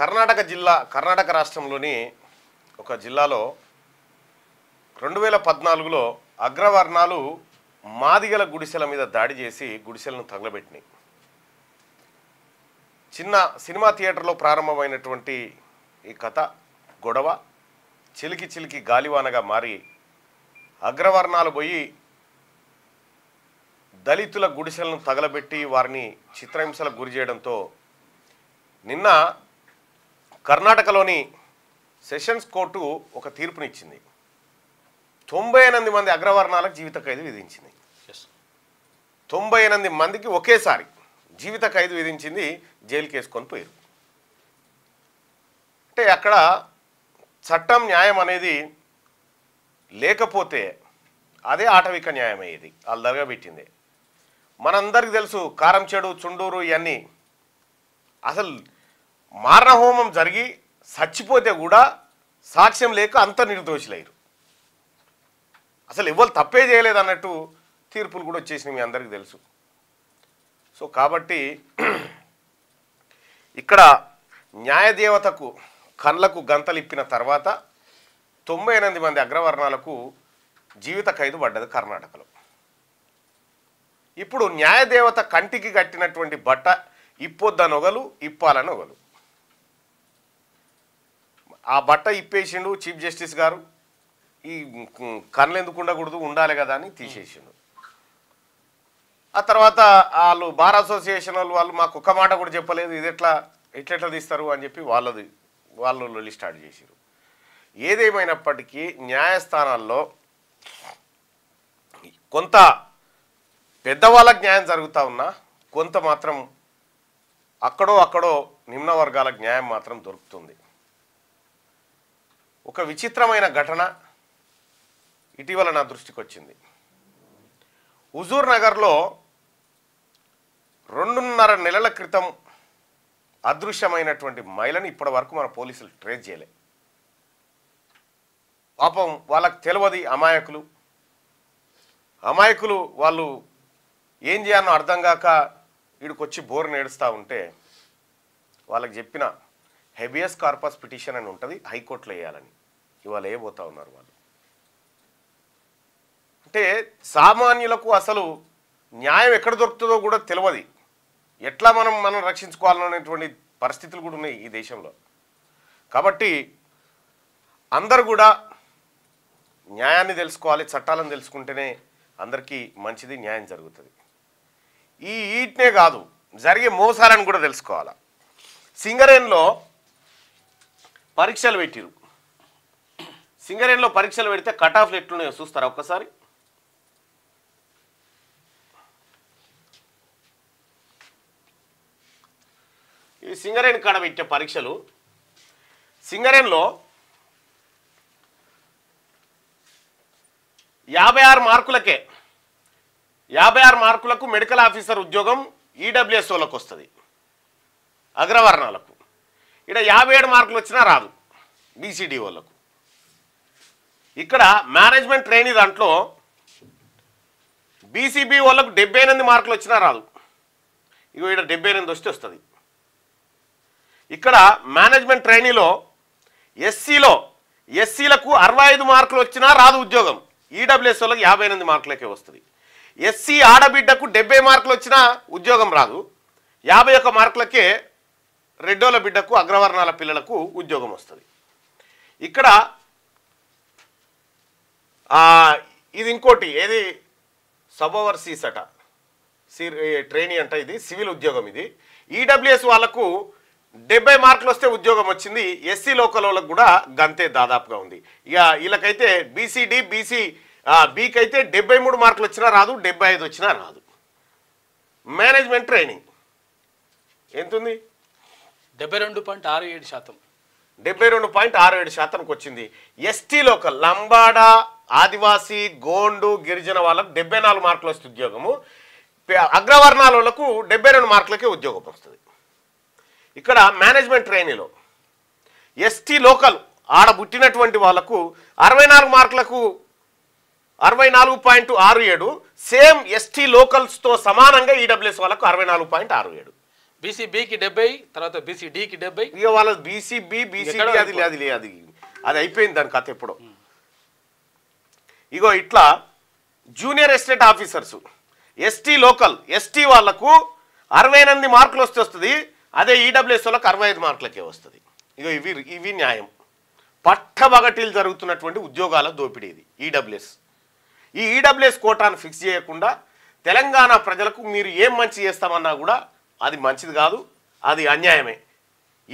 కర్ణాటక జిల్లా కర్ణాటక రాష్ట్రంలోని ఒక జిల్లాలో రెండు వేల పద్నాలుగులో అగ్రవర్ణాలు మాదిగల గుడిసెల మీద దాడి చేసి గుడిసెలను తగలబెట్టినాయి చిన్న సినిమా థియేటర్లో ప్రారంభమైనటువంటి ఈ కథ గొడవ చిలికి చిలికి గాలివానగా మారి అగ్రవర్ణాలు పోయి దళితుల గుడిసెలను తగలబెట్టి వారిని చిత్రహింసలకు గురి చేయడంతో నిన్న కర్ణాటకలోని సెషన్స్ కోర్టు ఒక తీర్పునిచ్చింది తొంభై ఎనిమిది మంది అగ్రవర్ణాలకు జీవిత ఖైదు విధించింది తొంభై ఎనిమిది మందికి ఒకేసారి జీవిత ఖైదు విధించింది జైలు కేసుకొని పోయారు అంటే అక్కడ చట్టం న్యాయం అనేది లేకపోతే అదే ఆటవిక న్యాయం అయ్యేది దగ్గర పెట్టింది మనందరికీ తెలుసు కారం చెడు చుండూరు ఇవన్నీ అసలు మారణహోమం జరిగి చచ్చిపోతే కూడా సాక్ష్యం లేక అంత నిర్దోషులయ్యారు అసలు ఎవరు తప్పే చేయలేదు అన్నట్టు తీర్పులు కూడా వచ్చేసినాయి మీ అందరికీ తెలుసు సో కాబట్టి ఇక్కడ న్యాయదేవతకు కళ్ళకు గంతలిప్పిన తర్వాత తొంభై ఎనిమిది మంది అగ్రవర్ణాలకు జీవిత ఖైదు పడ్డది కర్ణాటకలో ఇప్పుడు న్యాయదేవత కంటికి కట్టినటువంటి బట్ట ఇప్పొద్దనొగలు ఇప్పాలనొగలు ఆ బట్ట ఇప్పేసిండు చీఫ్ జస్టిస్ గారు ఈ కన్నులు ఎందుకు ఉండకూడదు ఉండాలి కదా అని తీసేసిండు ఆ తర్వాత వాళ్ళు బార్ అసోసియేషన్ వాళ్ళు మాకు ఒక్క మాట కూడా చెప్పలేదు ఇది ఎట్లా ఎట్లెట్లా తీస్తారు అని చెప్పి వాళ్ళది వాళ్ళు లొల్లి స్టార్ట్ చేసారు ఏదేమైనప్పటికీ న్యాయస్థానాల్లో కొంత పెద్దవాళ్ళకు న్యాయం జరుగుతూ ఉన్నా కొంత మాత్రం అక్కడో అక్కడో నిమ్న వర్గాలకు న్యాయం మాత్రం దొరుకుతుంది ఒక విచిత్రమైన ఘటన ఇటీవల నా దృష్టికి వచ్చింది హుజూర్ నగర్లో రెండున్నర నెలల క్రితం అదృశ్యమైనటువంటి మహిళని ఇప్పటి వరకు మన పోలీసులు ట్రేస్ చేయలే పాపం వాళ్ళకు తెలియదు అమాయకులు అమాయకులు వాళ్ళు ఏం చేయాలో అర్థం కాక వీడికొచ్చి బోర్ నేడుస్తూ ఉంటే వాళ్ళకి చెప్పిన హెబియస్ కార్పస్ పిటిషన్ అని ఉంటుంది హైకోర్టులో వేయాలని ఇవాళ వేయబోతా ఉన్నారు వాళ్ళు అంటే సామాన్యులకు అసలు న్యాయం ఎక్కడ దొరుకుతుందో కూడా తెలియదు ఎట్లా మనం మనం రక్షించుకోవాలనేటువంటి పరిస్థితులు కూడా ఉన్నాయి ఈ దేశంలో కాబట్టి అందరు కూడా న్యాయాన్ని తెలుసుకోవాలి చట్టాలను తెలుసుకుంటేనే అందరికీ మంచిది న్యాయం జరుగుతుంది ఈ ఈట్నే కాదు జరిగే మోసాలను కూడా తెలుసుకోవాలి సింగరేన్లో పరీక్షలు పెట్టిరు సింగరేణిలో పరీక్షలు పెడితే కట్ ఆఫ్లు ఎట్లున్నాయో చూస్తారా ఒక్కసారి ఈ సింగరేణి కాడ పెట్టే పరీక్షలు సింగరేణిలో యాభై ఆరు మార్కులకే యాభై ఆరు మార్కులకు మెడికల్ ఆఫీసర్ ఉద్యోగం ఈడబ్ల్యూఎస్ఓలకు వస్తుంది అగ్రవర్ణాలకు ఇక్కడ యాభై ఏడు మార్కులు వచ్చినా రాదు బీసీడీ వాళ్ళకు ఇక్కడ మేనేజ్మెంట్ ట్రైనీ దాంట్లో బీసీబీ వాళ్ళకు డెబ్బై ఎనిమిది మార్కులు వచ్చినా రాదు ఇగో ఇక్కడ డెబ్బై ఎనిమిది వస్తే వస్తుంది ఇక్కడ మేనేజ్మెంట్ ట్రైనీలో ఎస్సీలో ఎస్సీలకు అరవై ఐదు మార్కులు వచ్చినా రాదు ఉద్యోగం ఈడబ్ల్యూఎస్ e వాళ్ళకి యాభై ఎనిమిది మార్కులకే వస్తుంది ఎస్సీ ఆడబిడ్డకు డెబ్బై మార్కులు వచ్చినా ఉద్యోగం రాదు యాభై ఒక్క మార్కులకే రెడ్డోల బిడ్డకు అగ్రవర్ణాల పిల్లలకు ఉద్యోగం వస్తుంది ఇక్కడ ఇది ఇంకోటి ఏది సబ్ ఓవర్సీస్ అట సీ ట్రైనీ అంట ఇది సివిల్ ఉద్యోగం ఇది ఈడబ్ల్యూఎస్ వాళ్ళకు డెబ్బై మార్కులు వస్తే ఉద్యోగం వచ్చింది ఎస్సీ లోకల్ వాళ్ళకు కూడా గంతే దాదాపుగా ఉంది ఇక వీళ్ళకైతే బీసీడీ బీసీ బీకి అయితే డెబ్బై మూడు మార్కులు వచ్చినా రాదు డెబ్బై ఐదు వచ్చినా రాదు మేనేజ్మెంట్ ట్రైనింగ్ ఎంతుంది డెబ్బై రెండు పాయింట్ ఆరు ఏడు శాతం డెబ్బై రెండు పాయింట్ ఆరు ఏడు శాతంకి వచ్చింది ఎస్టీలో ఒక లంబాడ ఆదివాసీ గోండు గిరిజన వాళ్ళకు డెబ్బై నాలుగు మార్కులు వస్తుంది ఉద్యోగము అగ్రవర్ణాల వాళ్ళకు డెబ్బై రెండు మార్కులకే ఉద్యోగం వస్తుంది ఇక్కడ మేనేజ్మెంట్ ట్రైనీలో ఎస్టీ లోకల్ ఆడ పుట్టినటువంటి వాళ్ళకు అరవై నాలుగు మార్కులకు అరవై నాలుగు పాయింట్ ఆరు ఏడు సేమ్ ఎస్టీ లోకల్స్తో సమానంగా ఈడబ్ల్యూఎస్ వాళ్ళకు అరవై నాలుగు పాయింట్ ఆరు ఏడు బీసీబీకి డెబ్బై తర్వాత బీసీడీకి డెబ్బై ఇక వాళ్ళ బీసీబీ బీసీడీ అది లేదు అది అది అయిపోయింది దాని కథ ఎప్పుడు ఇగో ఇట్లా junior estate officers ST local ST వాళ్లకు అరవై ఎనిమిది మార్కులు వస్తే వస్తుంది అదే ఈడబ్ల్యూఎస్ e వాళ్ళకి అరవై ఐదు మార్కులకే వస్తుంది ఇగో ఇవి ఇవి న్యాయం పట్టబగటిలు జరుగుతున్నటువంటి ఉద్యోగాల దోపిడీ ఇది ఈడబ్ల్యూఎస్ e ఈ ఈడబ్ల్యూఎస్ e కోటాను ఫిక్స్ చేయకుండా తెలంగాణ ప్రజలకు మీరు ఏం మంచి చేస్తామన్నా కూడా అది మంచిది కాదు అది అన్యాయమే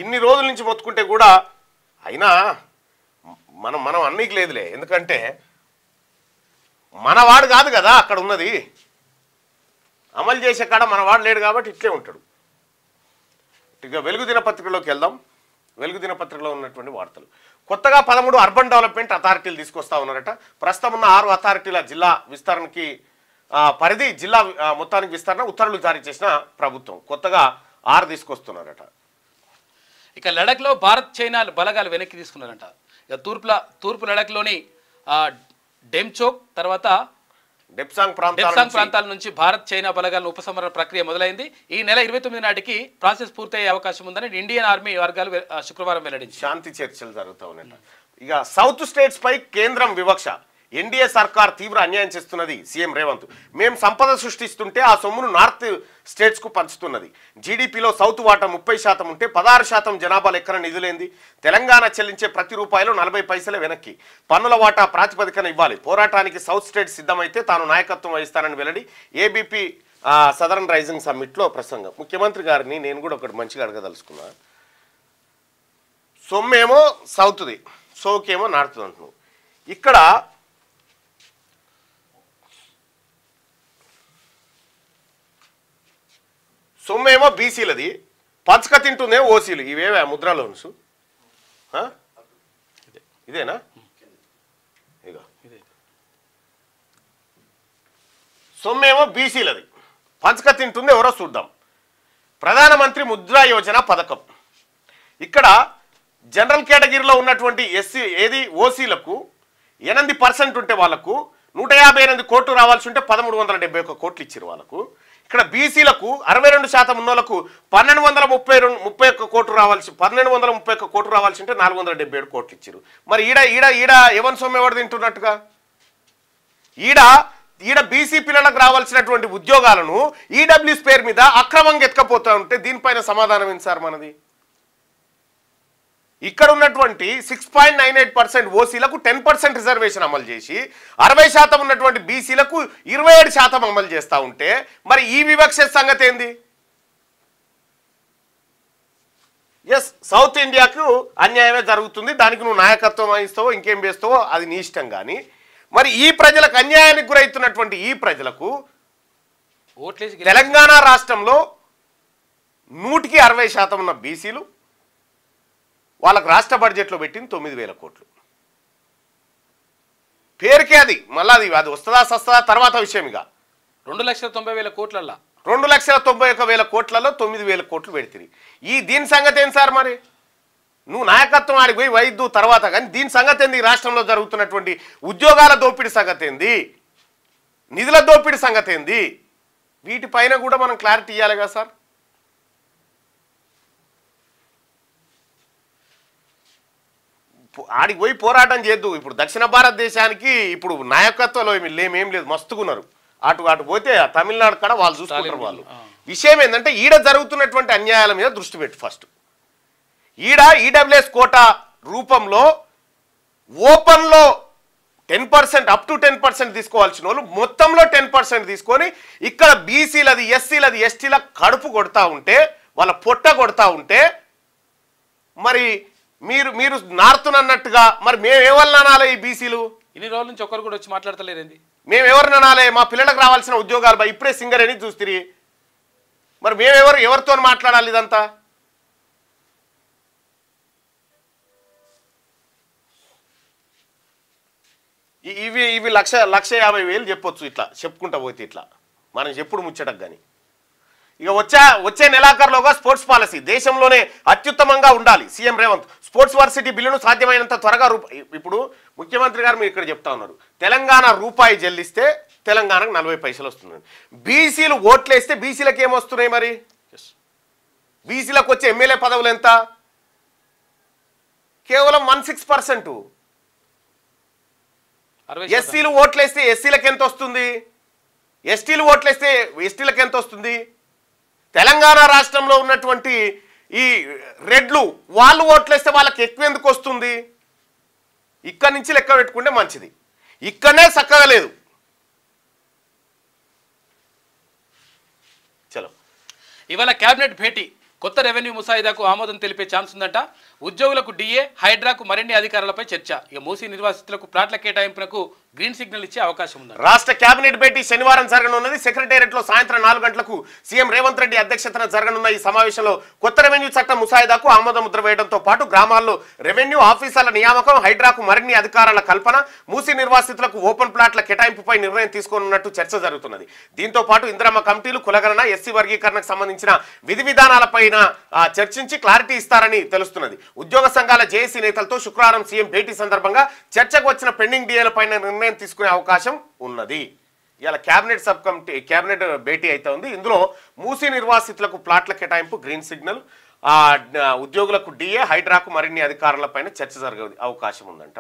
ఇన్ని రోజుల నుంచి మొత్తుకుంటే కూడా అయినా మనం మనం అన్నీకి లేదులే ఎందుకంటే మనవాడు కాదు కదా అక్కడ ఉన్నది అమలు చేసే కాడ మనవాడు లేడు కాబట్టి ఇట్లే ఉంటాడు ఇక వెలుగు దినపత్రికలోకి వెళ్దాం వెలుగు దినపత్రికలో ఉన్నటువంటి వార్తలు కొత్తగా పదమూడు అర్బన్ డెవలప్మెంట్ అథారిటీలు తీసుకొస్తా ఉన్నారట ప్రస్తుతం ఉన్న ఆరు అథారిటీల జిల్లా విస్తరణకి పరిధి జిల్లా మొత్తానికి విస్తరణ ఉత్తర్వులు జారీ చేసిన ప్రభుత్వం కొత్తగా ఆరు తీసుకొస్తున్నారట ఇక లడఖ్లో భారత్ చైనా బలగాలు వెనక్కి తీసుకున్నారంట ఇక తూర్పుల తూర్పు లడఖ్లోని డెమ్చోక్ తర్వాత డెప్సాంగ్ డెప్సాంగ్ ప్రాంతాల నుంచి భారత్ చైనా బలగాలను ఉపసంహరణ ప్రక్రియ మొదలైంది ఈ నెల ఇరవై తొమ్మిది నాటికి ప్రాసెస్ పూర్తయ్యే అవకాశం ఉందని ఇండియన్ ఆర్మీ వర్గాలు శుక్రవారం వెల్లడించి శాంతి చర్చలు జరుగుతూ ఉన్నాయి ఇక సౌత్ స్టేట్స్ పై కేంద్రం వివక్ష ఎన్డీఏ సర్కార్ తీవ్ర అన్యాయం చేస్తున్నది సీఎం రేవంత్ మేము సంపద సృష్టిస్తుంటే ఆ సొమ్మును నార్త్ స్టేట్స్కు పంచుతున్నది జీడిపిలో సౌత్ వాటా ముప్పై శాతం ఉంటే పదహారు శాతం జనాభా లెక్కన నిధులేంది తెలంగాణ చెల్లించే ప్రతి రూపాయలు నలభై పైసలే వెనక్కి పన్నుల వాటా ప్రాతిపదికన ఇవ్వాలి పోరాటానికి సౌత్ స్టేట్ సిద్ధమైతే తాను నాయకత్వం వహిస్తానని వెల్లడి ఏబీపీ సదరన్ రైజింగ్ సమ్మిట్లో ప్రసంగం ముఖ్యమంత్రి గారిని నేను కూడా ఒకటి మంచిగా అడగదలుచుకున్నా సొమ్మేమో సౌత్ది సోకేమో నార్త్ అంటున్నాను ఇక్కడ సొమ్మేమో బీసీలది పచ్చక తింటుందేమో ఓసీలు ఇవేవే ముద్ర లోన్స్ ఇదేనా సొమ్మేమో బీసీలది పంచక తింటుంది ఎవరో చూద్దాం ప్రధానమంత్రి ముద్రా యోజన పథకం ఇక్కడ జనరల్ కేటగిరీలో ఉన్నటువంటి ఎస్సీ ఏది ఓసీలకు ఎనిమిది పర్సెంట్ ఉంటే వాళ్ళకు నూట యాభై ఎనిమిది కోట్లు రావాల్సి ఉంటే పదమూడు వందల కోట్లు ఇచ్చారు వాళ్ళకు ఇక్కడ బీసీలకు అరవై రెండు శాతం ఉన్నోళ్లకు పన్నెండు వందల ముప్పై రెండు ముప్పై ఒక్క కోట్లు రావాల్సి పన్నెండు వందల ముప్పై ఒక్క కోట్లు రావాల్సి ఉంటే నాలుగు వందల డెబ్బై ఏడు కోట్లు ఇచ్చారు మరి ఈడ ఈడ ఈడ ఎవరి సొమ్మ ఎవరు తింటున్నట్టుగా ఈడ ఈడ బీసీ పిల్లలకు రావాల్సినటువంటి ఉద్యోగాలను ఈడబ్ల్యూస్ పేరు మీద అక్రమంగా ఎత్తుకపోతూ ఉంటే దీనిపైన సమాధానం ఏంటి సార్ మనది ఇక్కడ ఉన్నటువంటి six point nine eight percent ఓసీలకు టెన్ పర్సెంట్ రిజర్వేషన్ అమలు చేసి అరవై శాతం ఉన్నటువంటి బీసీలకు ఇరవై ఏడు శాతం అమలు చేస్తూ ఉంటే మరి ఈ వివక్ష సంగతి ఏంది ఎస్ సౌత్ ఇండియాకు అన్యాయమే జరుగుతుంది దానికి నువ్వు నాయకత్వం వహిస్తావో ఇంకేం వేస్తావో అది నీ ఇష్టం కానీ మరి ఈ ప్రజలకు అన్యాయానికి గురవుతున్నటువంటి ఈ ప్రజలకు తెలంగాణ రాష్ట్రంలో నూటికి అరవై శాతం ఉన్న బీసీలు వాళ్ళకు రాష్ట్ర బడ్జెట్లో పెట్టింది తొమ్మిది వేల కోట్లు పేరుకే అది మళ్ళీ అది అది వస్తుందా సస్తుందా తర్వాత విషయం ఇక రెండు లక్షల తొంభై వేల కోట్లల్లా రెండు లక్షల తొంభై ఒక వేల కోట్లలో తొమ్మిది వేల కోట్లు పెడుతుంది ఈ దీని సంగతి ఏం సార్ మరి నువ్వు నాయకత్వం ఆడికి పోయి వైద్యు తర్వాత కానీ దీని సంగతి ఏంది రాష్ట్రంలో జరుగుతున్నటువంటి ఉద్యోగాల దోపిడీ సంగతి ఏంది నిధుల దోపిడీ సంగతి ఏంది వీటిపైన కూడా మనం క్లారిటీ ఇవ్వాలి కదా సార్ ఆడికి పోయి పోరాటం చేయొద్దు ఇప్పుడు దక్షిణ భారతదేశానికి ఇప్పుడు నాయకత్వంలో ఏమి లేమేం లేదు మస్తుకున్నారు అటు అటు పోతే తమిళనాడు కాడ వాళ్ళు చూసుకుంటారు వాళ్ళు విషయం ఏంటంటే ఈడ జరుగుతున్నటువంటి అన్యాయాల మీద దృష్టి పెట్టు ఫస్ట్ ఈడ ఈడబ్ల్యూఎస్ కోట రూపంలో ఓపెన్లో ten percent up to ten percent తీసుకోవాల్సిన వాళ్ళు మొత్తంలో టెన్ పర్సెంట్ తీసుకొని ఇక్కడ బీసీలది ఎస్సీలది ఎస్టీల కడుపు కొడతా ఉంటే వాళ్ళ పొట్ట కొడతా ఉంటే మరి మీరు మీరు నారుతున్నట్టుగా మరి మేము ఎవరిని అనాలి ఈ బీసీలు ఇన్ని రోజుల నుంచి ఒక్కరు కూడా వచ్చి మాట్లాడతలేదండి మేము ఎవరిని అనాలి మా పిల్లలకు రావాల్సిన ఉద్యోగాలు బా ఇప్పుడే సింగర్ అని చూస్తే మరి మేమెవరు ఎవరితో మాట్లాడాలి ఇదంతా ఇవి ఇవి లక్ష లక్ష యాభై వేలు చెప్పొచ్చు ఇట్లా చెప్పుకుంటా పోతే ఇట్లా మనం ఎప్పుడు ముచ్చటకు కానీ ఇక వచ్చే వచ్చే నెలాఖరులోగా స్పోర్ట్స్ పాలసీ దేశంలోనే అత్యుత్తమంగా ఉండాలి సీఎం రేవంత్ స్పోర్ట్స్ వర్సిటీ బిల్లును సాధ్యమైనంత త్వరగా ఇప్పుడు ముఖ్యమంత్రి గారు మీరు ఇక్కడ చెప్తా ఉన్నారు తెలంగాణ రూపాయి చెల్లిస్తే తెలంగాణకు నలభై పైసలు వస్తున్నాయి బీసీలు ఓట్లేస్తే బీసీలకు ఏమొస్తున్నాయి మరి బీసీలకు వచ్చే ఎమ్మెల్యే పదవులు ఎంత కేవలం వన్ సిక్స్ పర్సెంట్ ఎస్సీలు ఓట్లేస్తే ఎస్సీలకు ఎంత వస్తుంది ఎస్టీలు ఓట్లేస్తే ఎస్టీలకు ఎంత వస్తుంది తెలంగాణ రాష్ట్రంలో ఉన్నటువంటి ఈ రెడ్లు వాళ్ళు ఓట్లేస్తే వాళ్ళకి ఎక్కువ ఎందుకు వస్తుంది ఇక్కడి నుంచి లెక్క పెట్టుకుంటే మంచిది ఇక్కడనే చక్కగా లేదు చలో ఇవాళ కేబినెట్ భేటీ కొత్త రెవెన్యూ ముసాయిదాకు ఆమోదం తెలిపే ఛాన్స్ ఉందంట ఉద్యోగులకు డిఏ హైడ్రాకు మరిన్ని అధికారులపై చర్చ ఇక మూసీ నిర్వాసితులకు ప్లాట్ల కేటాయింపునకు గ్రీన్ సిగ్నల్ ఇచ్చే అవకాశం ఉంది రాష్ట్ర కేబినెట్ భేటీ శనివారం జరగనున్నది సెక్రటేరియట్ లో సాయంత్రం నాలుగు గంటలకు సీఎం రేవంత్ రెడ్డి అధ్యక్షతన జరగనున్న ఈ సమావేశంలో కొత్త రెవెన్యూ చట్టం ముసాయిదాకు ఆమోద ముద్ర వేయడంతో పాటు గ్రామాల్లో రెవెన్యూ ఆఫీసర్ల నియామకం హైడ్రాకు మరిన్ని అధికారాల కల్పన మూసీ నిర్వాసితులకు ఓపెన్ ప్లాట్ల కేటాయింపుపై నిర్ణయం తీసుకోనున్నట్టు చర్చ జరుగుతున్నది దీంతో పాటు ఇంద్రమ్మ కమిటీలు కులగణన ఎస్సీ వర్గీకరణకు సంబంధించిన విధి విధానాలపై ఆయన చర్చించి క్లారిటీ ఇస్తారని తెలుస్తున్నది ఉద్యోగ సంఘాల జేఏసీ నేతలతో శుక్రవారం సీఎం భేటీ సందర్భంగా చర్చకు వచ్చిన పెండింగ్ పైన నిర్ణయం తీసుకునే అవకాశం ఉన్నది ఇలా కేబినెట్ సబ్ కమిటీ కేబినెట్ భేటీ అయితే ఉంది ఇందులో మూసి నిర్వాసితులకు ప్లాట్ల కేటాయింపు గ్రీన్ సిగ్నల్ ఉద్యోగులకు డిఏ హైడ్రాకు మరిన్ని అధికారులపైన చర్చ జరగ అవకాశం ఉందంట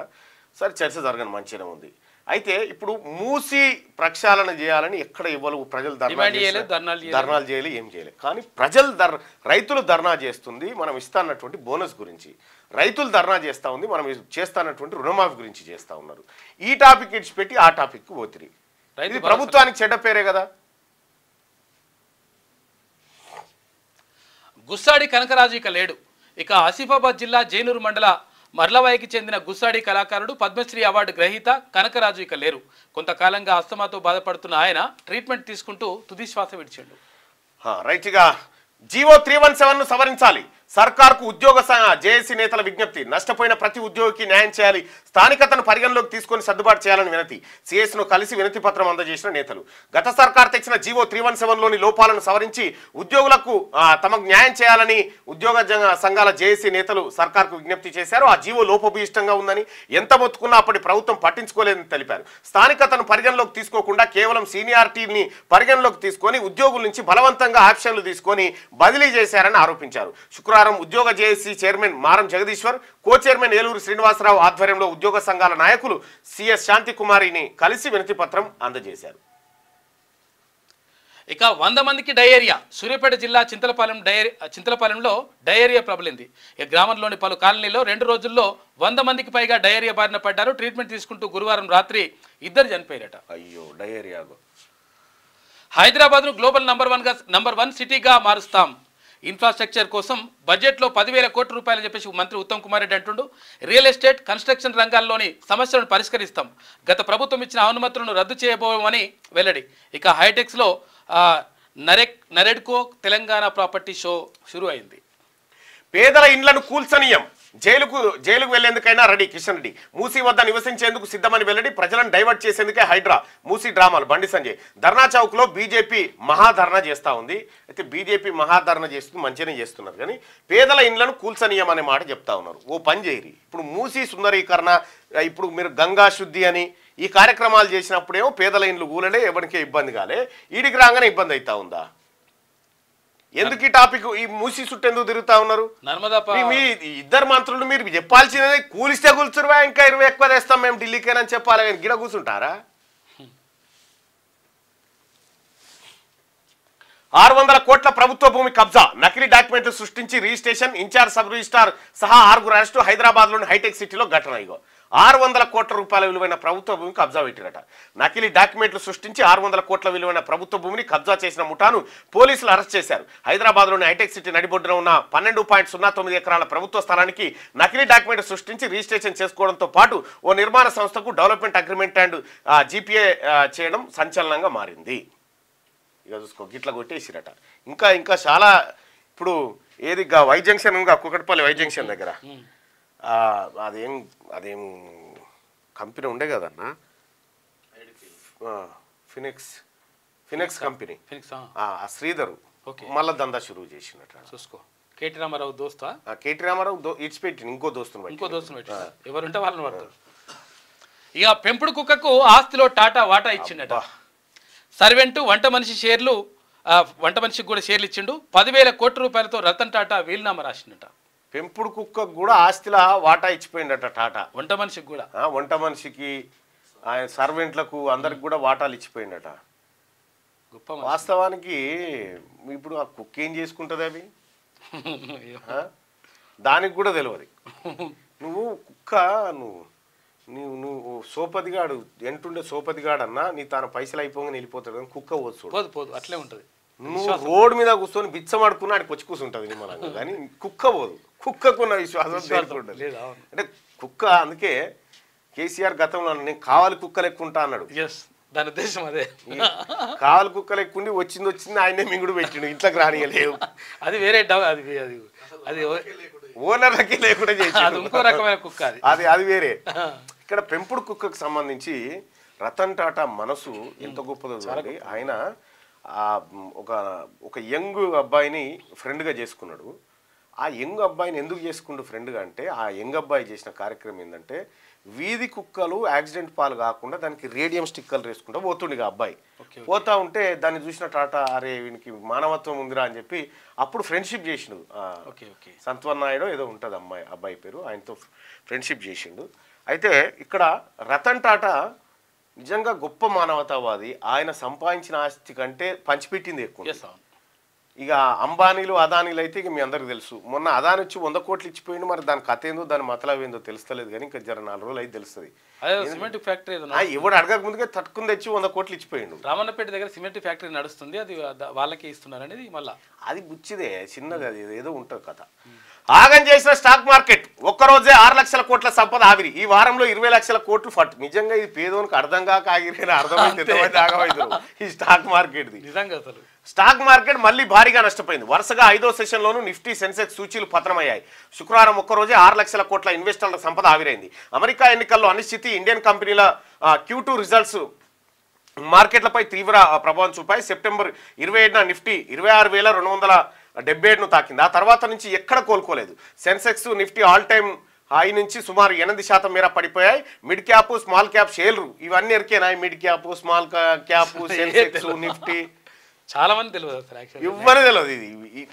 సరే చర్చ జరగని మంచిగానే ఉంది అయితే ఇప్పుడు మూసి ప్రక్షాళన చేయాలని ఎక్కడ ఇవ్వలేవు ప్రజలు ధర్నాలు చేయలే ఏం చేయలేదు కానీ ప్రజలు ధర్ రైతులు ధర్నా చేస్తుంది మనం ఇస్తానటువంటి బోనస్ గురించి రైతులు ధర్నా చేస్తూ ఉంది మనం చేస్తానటువంటి రుణమాఫీ గురించి చేస్తూ ఉన్నారు ఈ టాపిక్ ఇచ్చిపెట్టి ఆ టాపిక్ ఓతిరి ఇది ప్రభుత్వానికి చెడ్డ పేరే కదా గుస్సాడి కనకరాజు ఇక లేడు ఇక ఆసిఫాబాద్ జిల్లా జైనూరు మండల మర్లవాయికి చెందిన గుస్సాడి కళాకారుడు పద్మశ్రీ అవార్డు గ్రహీత కనకరాజు ఇక లేరు కొంతకాలంగా అస్తమాతో బాధపడుతున్న ఆయన ట్రీట్మెంట్ తీసుకుంటూ తుది శ్వాస విడిచాడు రైట్గా జీవో త్రీ వన్ సెవెన్ను సవరించాలి సర్కార్కు ఉద్యోగ జేఏసీ నేతల విజ్ఞప్తి నష్టపోయిన ప్రతి ఉద్యోగికి న్యాయం చేయాలి స్థానికతను పరిగణలోకి తీసుకొని సర్దుబాటు చేయాలని వినతి సిఎస్ను కలిసి వినతి పత్రం అందజేసిన నేతలు గత సర్కార్ తెచ్చిన జీవో త్రీ లోని లోపాలను సవరించి ఉద్యోగులకు తమకు న్యాయం చేయాలని ఉద్యోగ సంఘాల జేఏసీ నేతలు సర్కార్కు విజ్ఞప్తి చేశారు ఆ జీవో లోపభీష్టంగా ఉందని ఎంత మొత్తుకున్నా అప్పటి ప్రభుత్వం పట్టించుకోలేదని తెలిపారు స్థానికతను పరిగణలోకి తీసుకోకుండా కేవలం సీనియారిటీని పరిగణలోకి తీసుకొని ఉద్యోగుల నుంచి బలవంతంగా ఆప్షన్లు తీసుకొని బదిలీ చేశారని ఆరోపించారు శుక్రవారం ప్రకారం ఉద్యోగ JAC chairman Maram Jagadishwar co chairman Eluru Srinivasarao ఆధ్వర్యంలో ఉద్యోగ సంఘాల నాయకులు సిఎస్ శాంతికుమారిని కలిసి వినతి పత్రం అందజేశారు ఇక వంద మందికి డయేరియా సూర్యాపేట జిల్లా చింతలపాలెం డయే చింతలపాలెంలో డయేరియా ప్రబలింది ఈ గ్రామంలోని పలు కాలనీలో రెండు రోజుల్లో వంద మందికి పైగా డయేరియా బారిన పడ్డారు ట్రీట్మెంట్ తీసుకుంటూ గురువారం రాత్రి ఇద్దరు చనిపోయారట అయ్యో డయేరియా హైదరాబాద్ను గ్లోబల్ నంబర్ వన్గా నంబర్ వన్ సిటీగా మారుస్తాం ఇన్ఫ్రాస్ట్రక్చర్ కోసం బడ్జెట్లో పదివేల కోట్ల అని చెప్పేసి మంత్రి ఉత్తమ్ కుమార్ రెడ్డి అంటుండు రియల్ ఎస్టేట్ కన్స్ట్రక్షన్ రంగాల్లోని సమస్యలను పరిష్కరిస్తాం గత ప్రభుత్వం ఇచ్చిన అనుమతులను రద్దు చేయబోమని వెల్లడి ఇక హైటెక్స్లో నరెక్ నరెడ్కో తెలంగాణ ప్రాపర్టీ షో షురు అయింది పేదల ఇండ్లను కూల్చనీయం జైలుకు జైలుకు వెళ్లేందుకైనా రెడీ కిషన్ రెడ్డి మూసీ వద్ద నివసించేందుకు సిద్ధమని వెల్లడి ప్రజలను డైవర్ట్ చేసేందుకే హైడ్రా మూసీ డ్రామాలు బండి సంజయ్ ధర్నా చౌక్లో బీజేపీ మహాధర్నా చేస్తూ ఉంది అయితే బీజేపీ మహాధరణ చేస్తుంది మంచిగానే చేస్తున్నారు కానీ పేదల ఇండ్లను కూల్చనీయమనే మాట చెప్తా ఉన్నారు ఓ పని చేయరి ఇప్పుడు మూసీ సుందరీకరణ ఇప్పుడు మీరు గంగా శుద్ధి అని ఈ కార్యక్రమాలు చేసినప్పుడేమో పేదల ఇండ్లు కూలడే ఎవరికే ఇబ్బంది కాలే ఈడికి రాగానే ఇబ్బంది అవుతా ఉందా ఎందుకు ఈ టాపిక్ ఈ మూసి చుట్టూ ఎందుకు తిరుగుతా ఉన్నారు మీ ఇద్దరు మంత్రులు మీరు చెప్పాల్సినది కూలిస్తే కూల్చురువా ఇంకా ఇరవై ఎక్కువ తెస్తాం మేము ఢిల్లీకేనని చెప్పాలి కానీ గిడ కూర్చుంటారా ఆరు వందల కోట్ల ప్రభుత్వ భూమి కబ్జా నకిలీ డాక్యుమెంట్లు సృష్టించి రిజిస్ట్రేషన్ ఇన్ఛార్జ్ సబ్ రిజిస్టార్ సహా ఆరుగురు అరెస్టు లోని హైటెక్ సిటీలో ఘటన ఇగో ఆరు వందల కోట్ల రూపాయల విలువైన ప్రభుత్వ భూమికి కబ్జా పెట్టినట నకిలీ డాక్యుమెంట్లు సృష్టించి ఆరు వందల కోట్ల విలువైన ప్రభుత్వ భూమిని కబ్జా చేసిన ముఠాను పోలీసులు అరెస్ట్ చేశారు హైదరాబాద్లోని హైటెక్ సిటీ నడిబొడ్డున ఉన్న పన్నెండు పాయింట్ సున్నా తొమ్మిది ఎకరాల ప్రభుత్వ స్థలానికి నకిలీ డాక్యుమెంట్లు సృష్టించి రిజిస్ట్రేషన్ చేసుకోవడంతో పాటు ఓ నిర్మాణ సంస్థకు డెవలప్మెంట్ అగ్రిమెంట్ అండ్ జీపీఏ చేయడం సంచలనంగా మారింది ఇక చూసుకో గిట్ల కొట్టేసిరట ఇంకా ఇంకా చాలా ఇప్పుడు ఏది వై జంక్షన్ ఉందిగా కుకట్పల్లి వై జంక్షన్ దగ్గర అదేం అదేం కంపెనీ ఉండే కదన్నా Phoenix Phoenix company Phoenix Sridhar మళ్ళా దందా షురువు చేసినట్టు చూసుకో కేటీ రామారావు దోస్తా కేటీ రామారావు ఇట్స్ పెట్టి ఇంకో దోస్తు ఇంకో దోస్తు ఎవరుంటే వాళ్ళని వాడతారు ఇక పెంపుడు కుక్కకు ఆస్తిలో టాటా వాటా ఇచ్చిండట సర్వెంట్ వంట మనిషి షేర్లు వంట మనిషికి కూడా షేర్లు ఇచ్చిండు పదివేల కోట్ల రూపాయలతో రతన్ టాటా వీలునామా రాసిండట పెంపుడు కుక్కకు కూడా ఆస్తిలా వాటా ఇచ్చిపోయిండట టాటా వంట మనిషికి కూడా వంట మనిషికి ఆయన సర్వెంట్లకు అందరికి కూడా వాటాలు అట గొప్ప వాస్తవానికి ఇప్పుడు ఆ కుక్క ఏం చేసుకుంటుంది అవి దానికి కూడా తెలియదు నువ్వు కుక్క నువ్వు నువ్వు నువ్వు సోపతిగాడు ఎంటుండే సోపతిగాడు అన్నా నీ తన పైసలు అయిపోగానే వెళ్ళిపోతాడు కానీ కుక్క పోదు పోదు అట్లే ఉంటుంది నువ్వు రోడ్ మీద కూర్చొని బిచ్చమడుకున్నా ఆడికి వచ్చి కూర్చుంటుంది మనకు కానీ కుక్క పోదు కుక్కకున్న విశ్వాసం అంటే కుక్క అందుకే కేసీఆర్ గతంలో నేను కావాలి కుక్క లెక్కుంటా అన్నాడు దాని ఉద్దేశం అదే కావాలి కుక్క లెక్కుండి వచ్చింది వచ్చింది ఆయనే మింగుడు పెట్టిండు ఇంట్లోకి రానియలేవు అది వేరే అది అది అది ఓనర్లకి లేకుండా చేసి అది ఇంకో రకమైన కుక్క అది అది అది వేరే ఇక్కడ పెంపుడు కుక్కకు సంబంధించి రతన్ టాటా మనసు ఎంత గొప్పదో చూడండి ఆయన ఒక ఒక యంగ్ అబ్బాయిని ఫ్రెండ్గా చేసుకున్నాడు ఆ యంగ్ అబ్బాయిని ఎందుకు చేసుకుంటూ ఫ్రెండ్గా అంటే ఆ యంగ్ అబ్బాయి చేసిన కార్యక్రమం ఏంటంటే వీధి కుక్కలు యాక్సిడెంట్ పాలు కాకుండా దానికి రేడియం స్టిక్కలు వేసుకుంటా పోతుండే ఆ అబ్బాయి పోతా ఉంటే దాన్ని చూసిన టాటా అరే వీనికి మానవత్వం ఉందిరా అని చెప్పి అప్పుడు ఫ్రెండ్షిప్ చేసిండు సంతవన్నాయుడు నాయుడు ఏదో ఉంటుంది అమ్మాయి అబ్బాయి పేరు ఆయనతో ఫ్రెండ్షిప్ చేసిండు అయితే ఇక్కడ రతన్ టాటా నిజంగా గొప్ప మానవతావాది ఆయన సంపాదించిన ఆస్తి కంటే పంచిపెట్టింది ఎక్కువ ఇక అంబానీలు అదానీలు అయితే ఇక మీ అందరికి తెలుసు మొన్న అదాని వచ్చి వంద కోట్లు ఇచ్చిపోయింది మరి దాని కథ ఏందో దాని మతలవి ఏందో తెలుస్తలేదు కానీ ఇంకా జర నాలుగు రోజులు అయితే తెలుస్తుంది సిమెంట్ ఫ్యాక్టరీ ఎవడు అడగక ముందుగా తట్టుకుని తెచ్చి వంద కోట్లు ఇచ్చిపోయిండు రామన్నపేట దగ్గర సిమెంట్ ఫ్యాక్టరీ నడుస్తుంది అది వాళ్ళకే ఇస్తున్నారు అనేది మళ్ళీ అది బుచ్చిదే చిన్నది అది ఏదో ఉంటుంది కథ hmm. ఆగం చేసిన స్టాక్ మార్కెట్ ఒక్కరోజే ఆరు లక్షల కోట్ల సంపద ఆవిరి ఈ వారంలో ఇరవై లక్షల కోట్లు ఫట్ నిజంగా ఇది పేదోనికి అర్థం కాక ఆగిరైన అర్థమైతే ఈ స్టాక్ మార్కెట్ది స్టాక్ మార్కెట్ మళ్ళీ భారీగా నష్టపోయింది వరుసగా ఐదో సెషన్లోనూ నిఫ్టీ సెన్సెక్స్ సూచీలు పతనమయ్యాయి శుక్రవారం ఒక్కరోజే ఆరు లక్షల కోట్ల ఇన్వెస్టర్ల సంపద ఆవిరైంది అమెరికా ఎన్నికల్లో అనిశ్చితి ఇండియన్ కంపెనీల క్యూ రిజల్ట్స్ మార్కెట్లపై తీవ్ర ప్రభావం చూపాయి సెప్టెంబర్ ఇరవై ఏడున నిఫ్టీ ఇరవై ఆరు వేల రెండు వందల డెబ్బై ఏడును తాకింది ఆ తర్వాత నుంచి ఎక్కడ కోలుకోలేదు Sensex Nifty all time high నుంచి సుమారు ఎనిమిది శాతం మేర పడిపోయాయి మిడ్ క్యాప్ స్మాల్ క్యాప్ షేర్లు ఇవన్నీ ఎరికేనాయి mid cap small cap Sensex Nifty చాలా మంది తెలియదు ఇవ్వని తెలియదు ఇది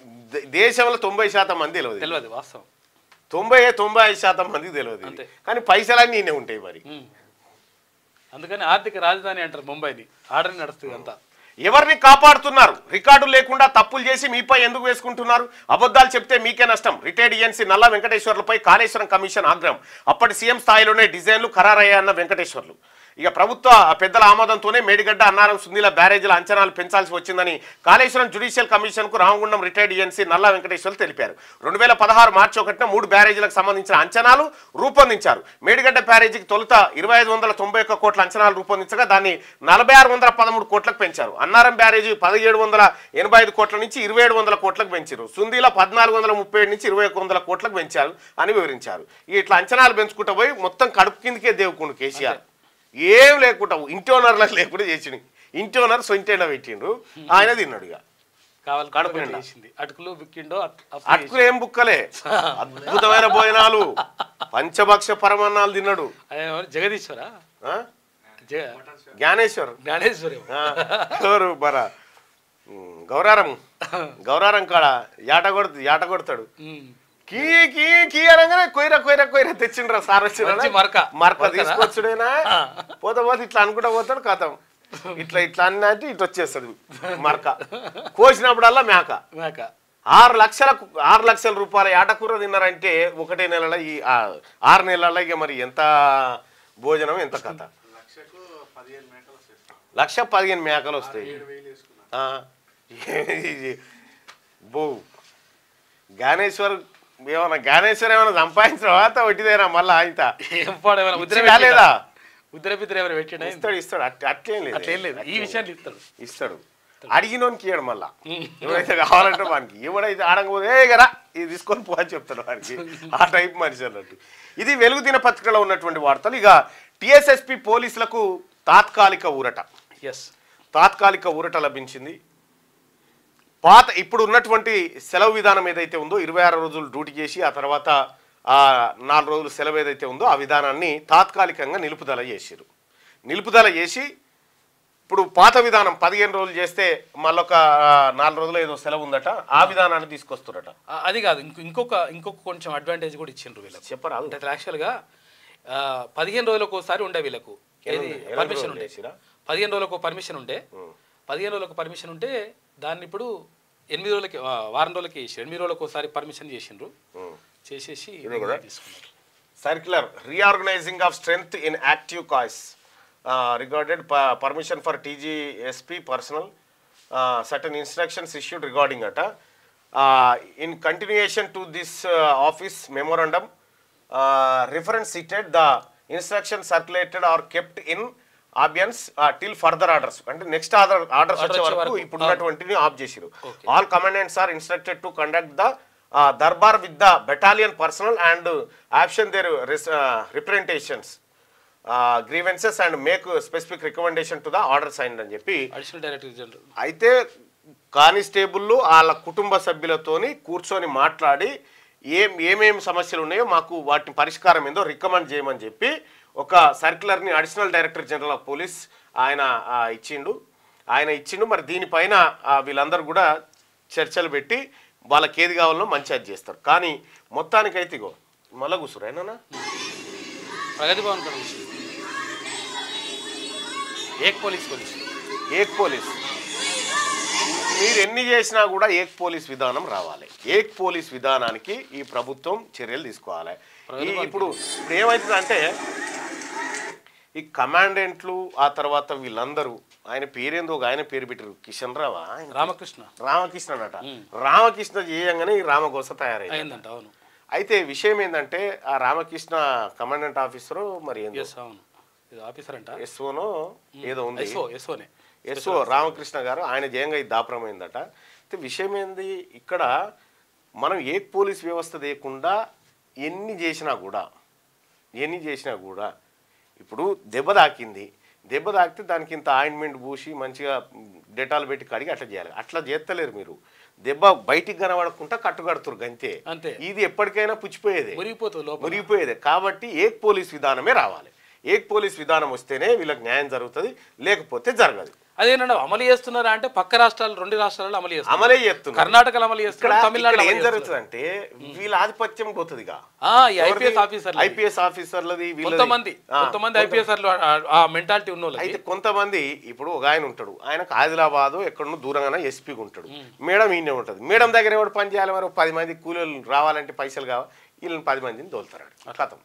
దేశంలో తొంభై శాతం మంది తెలియదు తెలియదు వాస్తవం తొంభై తొంభై ఐదు శాతం మంది తెలియదు కానీ పైసలన్నీ నేనే ఉంటాయి మరి అందుకని ఆర్థిక రాజధాని అంటారు ముంబైని ఆర్డర్ నడుస్తుంది అంతా ఎవరిని కాపాడుతున్నారు రికార్డు లేకుండా తప్పులు చేసి మీపై ఎందుకు వేసుకుంటున్నారు అబద్ధాలు చెప్తే మీకే నష్టం రిటైర్డ్ ఏఎన్సీ నల్ల వెంకటేశ్వర్లపై కాళేశ్వరం కమిషన్ ఆగ్రహం అప్పటి సీఎం స్థాయిలోనే డిజైన్లు ఖరారయ్యాయన్న వెంకటేశ్వర్లు ఇక ప్రభుత్వ పెద్దల ఆమోదంతోనే మేడిగడ్డ అన్నారం సుందీల బ్యారేజీల అంచనాలు పెంచాల్సి వచ్చిందని కాళేశ్వరం జ్యుడిషియల్ కమిషన్కు రామగుండం రిటైర్డ్ ఏజెన్సీ నల్లా వెంకటేశ్వర్లు తెలిపారు రెండు వేల పదహారు మార్చి ఒకటిన మూడు బ్యారేజీలకు సంబంధించిన అంచనాలు రూపొందించారు మేడిగడ్డ బ్యారేజీకి తొలుత ఇరవై ఐదు వందల తొంభై ఒక్క కోట్ల అంచనాలు రూపొందించగా దాన్ని నలభై ఆరు వందల పదమూడు కోట్లకు పెంచారు అన్నారం బ్యారేజీ పదిహేడు వందల ఎనభై ఐదు కోట్ల నుంచి ఇరవై వందల కోట్లకు పెంచారు సుందీల పద్నాలుగు వందల ముప్పై నుంచి ఇరవై వందల కోట్లకు పెంచారు అని వివరించారు ఇట్లా అంచనాలు పెంచుకుంటూ పోయి మొత్తం కడుపు కిందకే దేవుకుండు కేసీఆర్ ఏం లేకుండా ఇంటి ఓనర్లకు లేకుండా చేసిండు ఇంటి ఓనర్ సొంతైనా పెట్టిండ్రు ఆయన తిన్నాడు ఇక అటుకులు ఏం బుక్కలే అద్భుతమైన భోజనాలు పంచభక్ష పరమాన్నాలు తిన్నాడు జగదీశ్వర జ్ఞానేశ్వర్ జ్ఞానేశ్వర్ ఎవరు బరా గౌరారం గౌరారం కాడ యాట కొడుతు యాట కొడతాడు కీ కీ కీ అనగానే కొయ్యర కొయ్యర కొయ్యర తెచ్చిండ్రా సార్ వచ్చిన మరక మరక తీసుకొచ్చుడైనా పోతే పోతే ఇట్లా అనుకుంటా పోతాడు కథం ఇట్లా ఇట్లా అన్నట్టు ఇటు వచ్చేస్తుంది మరక కోసినప్పుడల్లా మేక మేక ఆరు లక్షల ఆరు లక్షల రూపాయల ఆటకూర తిన్నారంటే ఒకటే నెలల ఈ ఆరు నెలల ఇక మరి ఎంత భోజనం ఎంత కథ లక్ష పదిహేను మేకలు వస్తాయి బో గానేశ్వర్ ఏమన్నా గానేశ్వరం ఏమైనా సంపాదించిన తర్వాత వడ్డీదేనా మళ్ళీ ఇంత లేదా ఉద్రపిద్ర ఎవరు పెట్టాడు ఇస్తాడు ఇస్తాడు అట్లేం లేదు అట్లేం లేదు ఈ విషయాన్ని ఇస్తాడు ఇస్తాడు అడిగినోనికి ఇయ్యడు మళ్ళా ఎవరైతే కావాలంటే వానికి ఎవడైతే ఆడకపోతే ఏ కదా ఇది తీసుకొని పో అని చెప్తాడు వారికి ఆ టైప్ మనిషి అన్నట్టు ఇది వెలుగు పత్రికలో ఉన్నటువంటి వార్తలు ఇక టిఎస్ఎస్పి పోలీసులకు తాత్కాలిక ఊరట ఎస్ తాత్కాలిక ఊరట లభించింది పాత ఇప్పుడు ఉన్నటువంటి సెలవు విధానం ఏదైతే ఉందో ఇరవై ఆరు రోజులు డ్యూటీ చేసి ఆ తర్వాత నాలుగు రోజులు సెలవు ఏదైతే ఉందో ఆ విధానాన్ని తాత్కాలికంగా నిలుపుదల చేసిరు నిలుపుదల చేసి ఇప్పుడు పాత విధానం పదిహేను రోజులు చేస్తే మళ్ళొక నాలుగు రోజులు ఏదో సెలవు ఉందట ఆ విధానాన్ని తీసుకొస్తున్నట అది కాదు ఇంకొక ఇంకొక కొంచెం అడ్వాంటేజ్ కూడా ఇచ్చిండ్రు వీళ్ళకి చెప్పరాదు అంటే యాక్చువల్గా పదిహేను రోజులకు ఒకసారి ఉండే వీళ్ళకు పర్మిషన్ ఉండే పదిహేను రోజులకు పర్మిషన్ ఉండే పదిహేను రోజులకు పర్మిషన్ ఉంటే దాన్ని ఇప్పుడు ఎనిమిది రోజులకి వారం రోజులకి వేసి ఎనిమిది రోజులకు ఒకసారి పర్మిషన్ చేసిండ్రు చేసేసి circular reorganising of strength in active coys regarded permission for TGSP personnel certain instructions issued regarding అట in continuation to this office memorandum reference cited the instruction circulated are kept in abeyance till further orders అంటే next order orders వచ్చే వరకు ఇప్పుడు ఉన్నటువంటిని off చేసిరు all commandants are instructed to conduct the darbar with the battalion personnel and option their representations grievances and make specific recommendation to the order sign అని చెప్పి అయితే constable వాళ్ళ కుటుంబ సభ్యులతోని కూర్చొని మాట్లాడి ఏం ఏమేమి సమస్యలు ఉన్నాయో మాకు వాటిని పరిష్కారం ఏందో రికమెండ్ చేయమని చెప్పి ఒక సర్క్యులర్ని additional director general of police ఆయన ఇచ్చిండు ఆయన ఇచ్చిండు మరి దీనిపైన వీళ్ళందరూ కూడా చర్చలు పెట్టి వాళ్ళకి ఏది కావాలనో మంచి అది చేస్తారు కానీ మొత్తానికైతే ఇగో మళ్ళా కూసురు అయినా ప్రగతి భవన్ ఏక్ పోలీస్ పోలీస్ ఏక్ పోలీస్ మీరు ఎన్ని చేసినా కూడా ఏక్ పోలీస్ విధానం రావాలి ఏక్ పోలీస్ విధానానికి ఈ ప్రభుత్వం చర్యలు తీసుకోవాలి ఇప్పుడు ఏమవుతుందంటే ఈ కమాండెంట్లు ఆ తర్వాత వీళ్ళందరూ ఆయన పేరేందో ఒక ఆయన పేరు పెట్టారు కిషన్ రావా రామకృష్ణ రామకృష్ణ అనట రామకృష్ణ చేయంగానే ఈ రామగోస తయారైందంట అవును అయితే విషయం ఏంటంటే ఆ రామకృష్ణ కమాండెంట్ ఆఫీసరు మరి ఆఫీసర్ అంట ఎస్ఓనో ఏదో ఉంది ఎస్ఓ రామకృష్ణ గారు ఆయన జయంగా ఇది దాపరమైందట అయితే విషయం ఏంది ఇక్కడ మనం ఏ పోలీస్ వ్యవస్థ లేకుండా ఎన్ని చేసినా కూడా ఎన్ని చేసినా కూడా ఇప్పుడు దెబ్బ తాకింది దెబ్బ తాకితే దానికి ఇంత ఆయింట్మెంట్ పూసి మంచిగా డెటాల్ పెట్టి కడిగి అట్లా చేయాలి అట్లా చేస్తలేరు మీరు దెబ్బ బయటికి కనబడకుండా కట్టుకడుతురు గంతే అంతే ఇది ఎప్పటికైనా పుచ్చిపోయేదే మురిగిపోతుంది మురిగిపోయేది కాబట్టి ఏక్ పోలీస్ విధానమే రావాలి ఏక్ పోలీస్ విధానం వస్తేనే వీళ్ళకి న్యాయం జరుగుతుంది లేకపోతే జరగదు అదేనండి అమలు చేస్తున్నారా అంటే పక్క రాష్ట్రాలు రెండు రాష్ట్రాల్లో అమలు చేస్తారు అమలు చేస్తున్నారు కర్ణాటకలో అమలు చేస్తున్నారు తమిళనాడు ఏం జరుగుతుంది అంటే వీళ్ళ ఆధిపత్యం పోతుందిగా ఐపీఎస్ ఆఫీసర్ ఐపీఎస్ ఆఫీసర్లది కొంతమంది కొంతమంది ఐపీఎస్ఆర్లు ఆ మెంటాలిటీ ఉన్న అయితే కొంతమంది ఇప్పుడు ఒక ఆయన ఉంటాడు ఆయనకు ఆదిలాబాద్ ఎక్కడో దూరంగానే ఎస్పీగా ఉంటాడు మేడం ఈయనే ఉంటుంది మేడం దగ్గర ఎవరు పని చేయాలి మరి పది మంది కూలీలు రావాలంటే పైసలు కావాలి వీళ్ళని పది మందిని దోలుతారు కథం